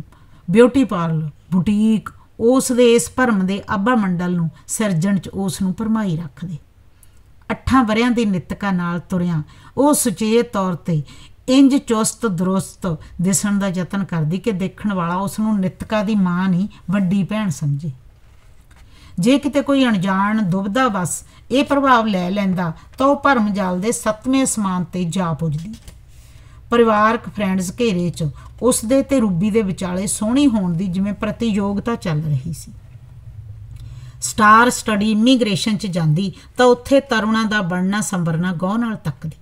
ਬਿਊਟੀ ਪਾਰਲ ਬੁਟੀਕ ਉਸ ਦੇ ਇਸ ਭਰਮ ਦੇ ਅੱਬਾ ਮੰਡਲ ਨੂੰ ਸਿਰਜਣ 'ਚ ਉਸ ਨੂੰ ਪਰਮਾਈ ਰੱਖਦੇ ਅੱਠਾਂ ਵਰਿਆਂ ਦੀ ਨਿਤਕਾ ਨਾਲ ਤੁਰਿਆ ਉਹ ਸੁਚੇਤ ਤੌਰ ਤੇ ਇੰਜ ਚੁਸਤ ਦਰੁਸਤ ਦਿਸਣ ਦਾ ਯਤਨ ਕਰਦੀ ਕਿ ਦੇਖਣ ਵਾਲਾ ਉਸ ਨੂੰ ਨਿਤਕਾ ਦੀ ਮਾਂ ਨਹੀਂ ਵੱਡੀ ਭੈਣ ਸਮਝੇ ਜੇ ਕਿਤੇ ਕੋਈ ਅਣਜਾਣ ਦੁਬਦਾ ਬਸ ਇਹ ਪ੍ਰਭਾਵ ਲੈ ਲੈਂਦਾ ਤਾਂ ਉਹ ਭਰਮ ਜਾਲ ਦੇ ਸੱਤਵੇਂ ਸਮਾਨ ਤੇ ਜਾ ਪੁੱਜਦੀ ਪਰਿਵਾਰਕ ਫਰੈਂਡਸ ਘੇਰੇ 'ਚ ਉਸ ਦੇ ਤੇ ਰੂਬੀ ਦੇ ਵਿਚਾਲੇ ਸੋਹਣੀ ਹੋਣ ਦੀ ਜਿਵੇਂ ਪ੍ਰਤੀਯੋਗਤਾ ਚੱਲ ਰਹੀ ਸੀ ਸਟਾਰ ਸਟੱਡੀ ਇਮੀਗ੍ਰੇਸ਼ਨ 'ਚ ਜਾਂਦੀ ਤਾਂ ਉੱਥੇ ਤਰੁਣਾ ਦਾ ਬਣਨਾ ਸੰਵਰਨਾ ਗੌ ਨਾਲ ਤੱਕਦੀ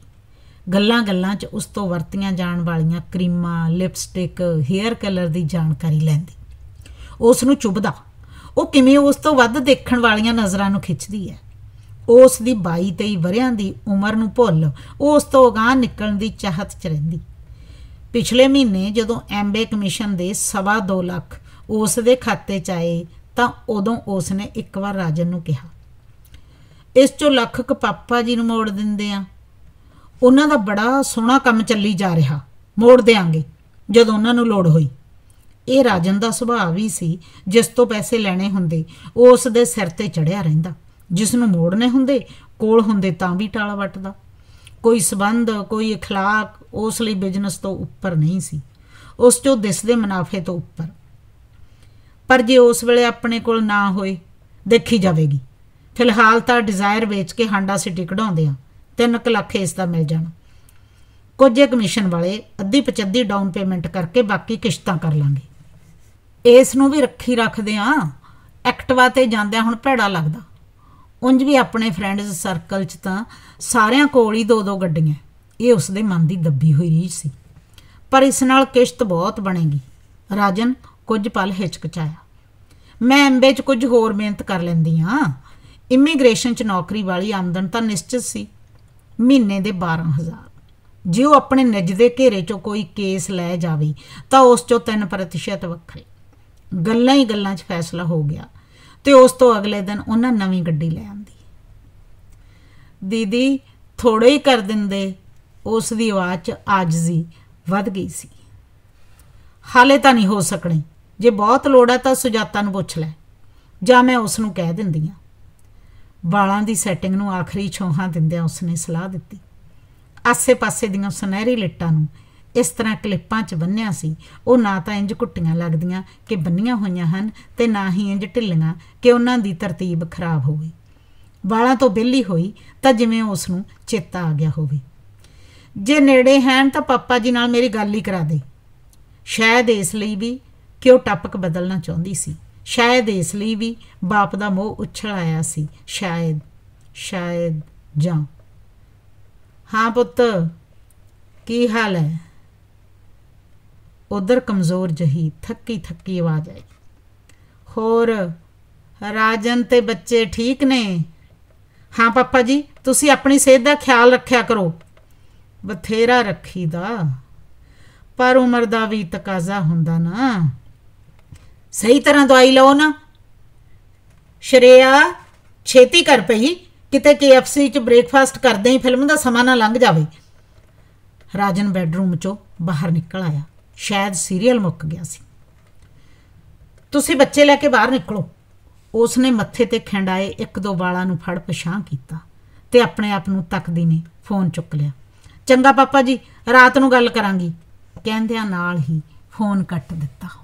ਗੱਲਾਂ-ਗੱਲਾਂ 'ਚ ਉਸ ਤੋਂ ਵਰਤੀਆਂ ਜਾਣ ਵਾਲੀਆਂ ਕਰੀਮਾਂ ਲਿਪਸਟਿਕ ਹੇਅਰ ਕਲਰ ਦੀ ਜਾਣਕਾਰੀ ਲੈਂਦੀ ਉਸ ਨੂੰ ਚੁਬਦਾ ਉਹ ਕਿਵੇਂ ਉਸ ਤੋਂ ਵੱਧ ਦੇਖਣ ਵਾਲੀਆਂ ਨਜ਼ਰਾਂ ਨੂੰ ਖਿੱਚਦੀ ਹੈ ਉਸ ਦੀ 22-23 ਵਰਿਆਂ ਦੀ ਉਮਰ ਨੂੰ ਭੁੱਲ ਉਸ ਤੋਂ ਅਗਾਹ ਨਿਕਲਣ ਦੀ ਚਾਹਤ ਚ ਰਹਿੰਦੀ ਪਿਛਲੇ ਮਹੀਨੇ ਜਦੋਂ ਐਮਬੇ ਕਮਿਸ਼ਨ ਦੇ 2.5 ਲੱਖ ਉਸ ਦੇ ਖਾਤੇ ਚ ਆਏ ਤਾਂ ਉਦੋਂ ਉਸ ਨੇ ਇੱਕ ਵਾਰ ਰਾਜਨ ਨੂੰ ਕਿਹਾ ਇਸ ਚੋਂ ਲੱਖ ਕ ਪਾਪਾ ਜੀ ਨੂੰ ਮੋੜ ਦਿੰਦੇ ਆ ਉਹਨਾਂ ਦਾ ਬੜਾ ਸੋਹਣਾ ਕੰਮ ਚੱਲੀ ਜਾ ਰਿਹਾ ਮੋੜ ਦੇਾਂਗੇ ਜਦੋਂ ਉਹਨਾਂ ਨੂੰ ਲੋੜ ਹੋਈ ਇਹ ਰਾਜਨ ਦਾ ਸੁਭਾਅ ਵੀ ਸੀ ਜਿਸ ਤੋਂ ਪੈਸੇ ਲੈਣੇ ਹੁੰਦੇ ਉਹ ਉਸ ਦੇ ਸਿਰ ਤੇ ਚੜਿਆ ਰਹਿੰਦਾ ਜਿਸ ਨੂੰ ਮੋੜਨੇ ਹੁੰਦੇ ਕੋਲ ਹੁੰਦੇ ਤਾਂ ਵੀ ਟਾਲਾ ਵੱਟਦਾ ਕੋਈ ਸਬੰਧ ਕੋਈ اخلاق ਉਸ ਲਈ ਬਿਜ਼ਨਸ ਤੋਂ ਉੱਪਰ ਨਹੀਂ ਸੀ ਉਸ ਤੋਂ ਦਿਸਦੇ ਮੁਨਾਫੇ ਤੋਂ ਉੱਪਰ ਪਰ ਜੇ ਉਸ ਵੇਲੇ ਆਪਣੇ ਕੋਲ ਨਾ ਹੋਏ ਦੇਖੀ ਜਾਵੇਗੀ ਫਿਲਹਾਲ ਤਾਂ ਡਿਜ਼ਾਇਰ ਵੇਚ ਕੇ ਹਾਂਡਾ ਸਿਟੀ ਕਢਾਉਂਦੇ ਆ 3 ਲੱਖ ਇਸ ਦਾ ਮਿਲ ਜਾਣਾ ਕੁਝ ਕਮਿਸ਼ਨ ਵਾਲੇ ਅੱਧੀ ਪਚੱਦੀ ਡਾਊਨ ਪੇਮੈਂਟ ਕਰਕੇ ਬਾਕੀ ਕਿਸ਼ਤਾਂ ਕਰ ਲਾਂਗੇ ਇਸ ਨੂੰ ਵੀ ਰੱਖੀ ਰੱਖਦੇ ਆ ਐਕਟਿਵਾ ਤੇ ਜਾਂਦੇ ਹੁਣ ਭੈੜਾ ਲੱਗਦਾ ਉੰਜ ਵੀ ਆਪਣੇ ਫਰੈਂਡਸ ਸਰਕਲ 'ਚ ਤਾਂ ਸਾਰਿਆਂ ਕੋਲ ਹੀ ਦੋ ਦੋ ਗੱਡੀਆਂ ਇਹ ਉਸ ਦੇ ਮਨ ਦੀ ਦੱਬੀ ਹੋਈ ਰੀਝ ਸੀ ਪਰ ਇਸ ਨਾਲ ਕਿਸ਼ਤ ਬਹੁਤ ਬਣੇਗੀ ਰਾਜਨ ਕੁਝ ਪਲ ਹਿਚਕਚਾਇਆ ਮੈਂ ਐਮਬੇ 'ਚ ਕੁਝ ਹੋਰ ਮਿਹਨਤ ਕਰ ਲੈਂਦੀ ਆ ਇਮੀਗ੍ਰੇਸ਼ਨ 'ਚ ਨੌਕਰੀ ਵਾਲੀ ਆਮਦਨ ਤਾਂ ਨਿਸ਼ਚਿਤ ਸੀ ਮਹੀਨੇ ਦੇ 12000 ਜੇ ਉਹ ਆਪਣੇ ਨਿੱਜ ਦੇ ਘੇਰੇ 'ਚੋਂ ਕੋਈ ਕੇਸ ਲੈ ਜਾਵੇ ਤਾਂ ਉਸ 'ਚੋਂ 3% ਵੱਖਰੇ ਗੱਲਾਂ ਹੀ ਗੱਲਾਂ 'ਚ ਫੈਸਲਾ ਹੋ ਗਿਆ ਤੇ ਉਸ ਤੋਂ ਅਗਲੇ ਦਿਨ ਉਹਨਾਂ ਨਵੀਂ ਗੱਡੀ ਲੈ ਆਂਦੀ ਦੀਦੀ ਥੋੜੇ ਹੀ ਕਰ ਦਿੰਦੇ ਉਸ ਦੀ ਆਵਾਜ਼ 'ਚ ਆਜਜ਼ੀ ਵੱਧ ਗਈ ਸੀ ਹਾਲੇ ਤਾਂ ਨਹੀਂ ਹੋ ਸਕਣੀ ਜੇ ਬਹੁਤ ਲੋੜ ਹੈ ਤਾਂ ਸੁਜਾਤਾ ਨੂੰ ਪੁੱਛ ਲੈ ਜਾਂ ਮੈਂ ਉਸ ਨੂੰ ਕਹਿ ਦਿੰਦੀ ਆ ਵਾਲਾਂ ਦੀ ਸੈਟਿੰਗ ਨੂੰ ਆਖਰੀ ਛੋਹਾਂ ਦਿੰਦਿਆਂ ਉਸ ਨੇ ਸਲਾਹ ਦਿੱਤੀ ਆਸੇ-ਪਾਸੇ ਦੀਆਂ ਸੁਨਹਿਰੀ ਲਿੱਟਾਂ ਨੂੰ ਇਸ ਤਰ੍ਹਾਂ ਕਲਿੱਪਾਂ 'ਚ ਬੰਨਿਆ ਸੀ ਉਹ ਨਾ ਤਾਂ ਇੰਜ ਕੁੱਟੀਆਂ ਲੱਗਦੀਆਂ ਕਿ ਬੰਨੀਆਂ ਹੋਈਆਂ ਹਨ ਤੇ ਨਾ ਹੀ ਇੰਜ ਢਿੱਲੀਆਂ ਕਿ ਉਹਨਾਂ ਦੀ ਤਰਤੀਬ ਖਰਾਬ ਹੋ ਗਈ ਵਾਲਾਂ ਤੋਂ ਬਿੱਲੀ ਹੋਈ ਤਾਂ ਜਿਵੇਂ ਉਸ ਨੂੰ ਚੇਤਾ ਆ ਗਿਆ ਹੋਵੇ ਜੇ ਨੇੜੇ ਹਨ ਤਾਂ ਪਾਪਾ ਜੀ ਨਾਲ ਮੇਰੀ ਗੱਲ ਹੀ ਕਰਾ ਦੇ ਸ਼ਾਇਦ ਇਸ ਲਈ ਵੀ ਕਿ ਉਹ ਟੱਪਕ ਬਦਲਣਾ ਚਾਹੁੰਦੀ ਸੀ ਸ਼ਾਇਦ ਇਸ ਲਈ ਵੀ ਬਾਪ ਦਾ ਮੋਹ ਉਛਲ ਆਇਆ ਸੀ ਸ਼ਾਇਦ ਸ਼ਾਇਦ ਜਾਂ ਹਾਂ ਪੁੱਤ ਕੀ ਹਾਲ ਹੈ ਉਧਰ ਕਮਜ਼ੋਰ ਜਹੀ ਥੱਕੀ ਥੱਕੀ ਆਵਾਜ਼ ਆਈ ਹੋਰ ਰਾਜਨ ਤੇ ਬੱਚੇ ਠੀਕ ਨੇ ਹਾਂ ਪਾਪਾ ਜੀ ਤੁਸੀਂ ਆਪਣੀ ਸਿਹਤ ਦਾ ਖਿਆਲ ਰੱਖਿਆ ਕਰੋ ਬਥੇਰਾ ਰੱਖੀਦਾ ਪਰ ਉਮਰ ਦਾ ਵੀ ਤਕਾਜ਼ਾ ਹੁੰਦਾ ਨਾ ਸਹੀ ਤਰ੍ਹਾਂ ਦਵਾਈ ਲਓ ਨਾ ਸ਼ਰੇਆ ਛੇਤੀ ਕਰ ਪਈ ਕਿਤੇ KFC ਚ ਬ੍ਰੇਕਫਾਸਟ ਕਰਦੇ ਹੀ ਫਿਲਮ ਦਾ ਸਮਾਂ ਨਾ ਲੰਘ ਜਾਵੇ ਰਾਜਨ ਬੈੱਡਰੂਮ ਚੋਂ ਬਾਹਰ ਨਿਕਲ ਆਇਆ ਸ਼ਾਇਦ ਸੀਰੀਅਲ ਮੁੱਕ ਗਿਆ ਸੀ ਤੁਸੀਂ ਬੱਚੇ ਲੈ ਕੇ ਬਾਹਰ ਨਿਕਲੋ ਉਸ ਨੇ ਮੱਥੇ ਤੇ ਖੰਡਾਏ ਇੱਕ ਦੋ ਵਾਲਾਂ ਨੂੰ ਫੜ ਪਛਾਹ ਕੀਤਾ ਤੇ ਆਪਣੇ ਆਪ ਨੂੰ ਤੱਕਦੀ ਨੇ ਫੋਨ ਚੁੱਕ ਲਿਆ ਚੰਗਾ ਪਾਪਾ ਜੀ ਰਾਤ ਨੂੰ ਗੱਲ ਕਰਾਂਗੀ ਕਹਿੰਦਿਆਂ ਨਾਲ ਹੀ ਫੋਨ ਕੱਟ ਦਿੱਤਾ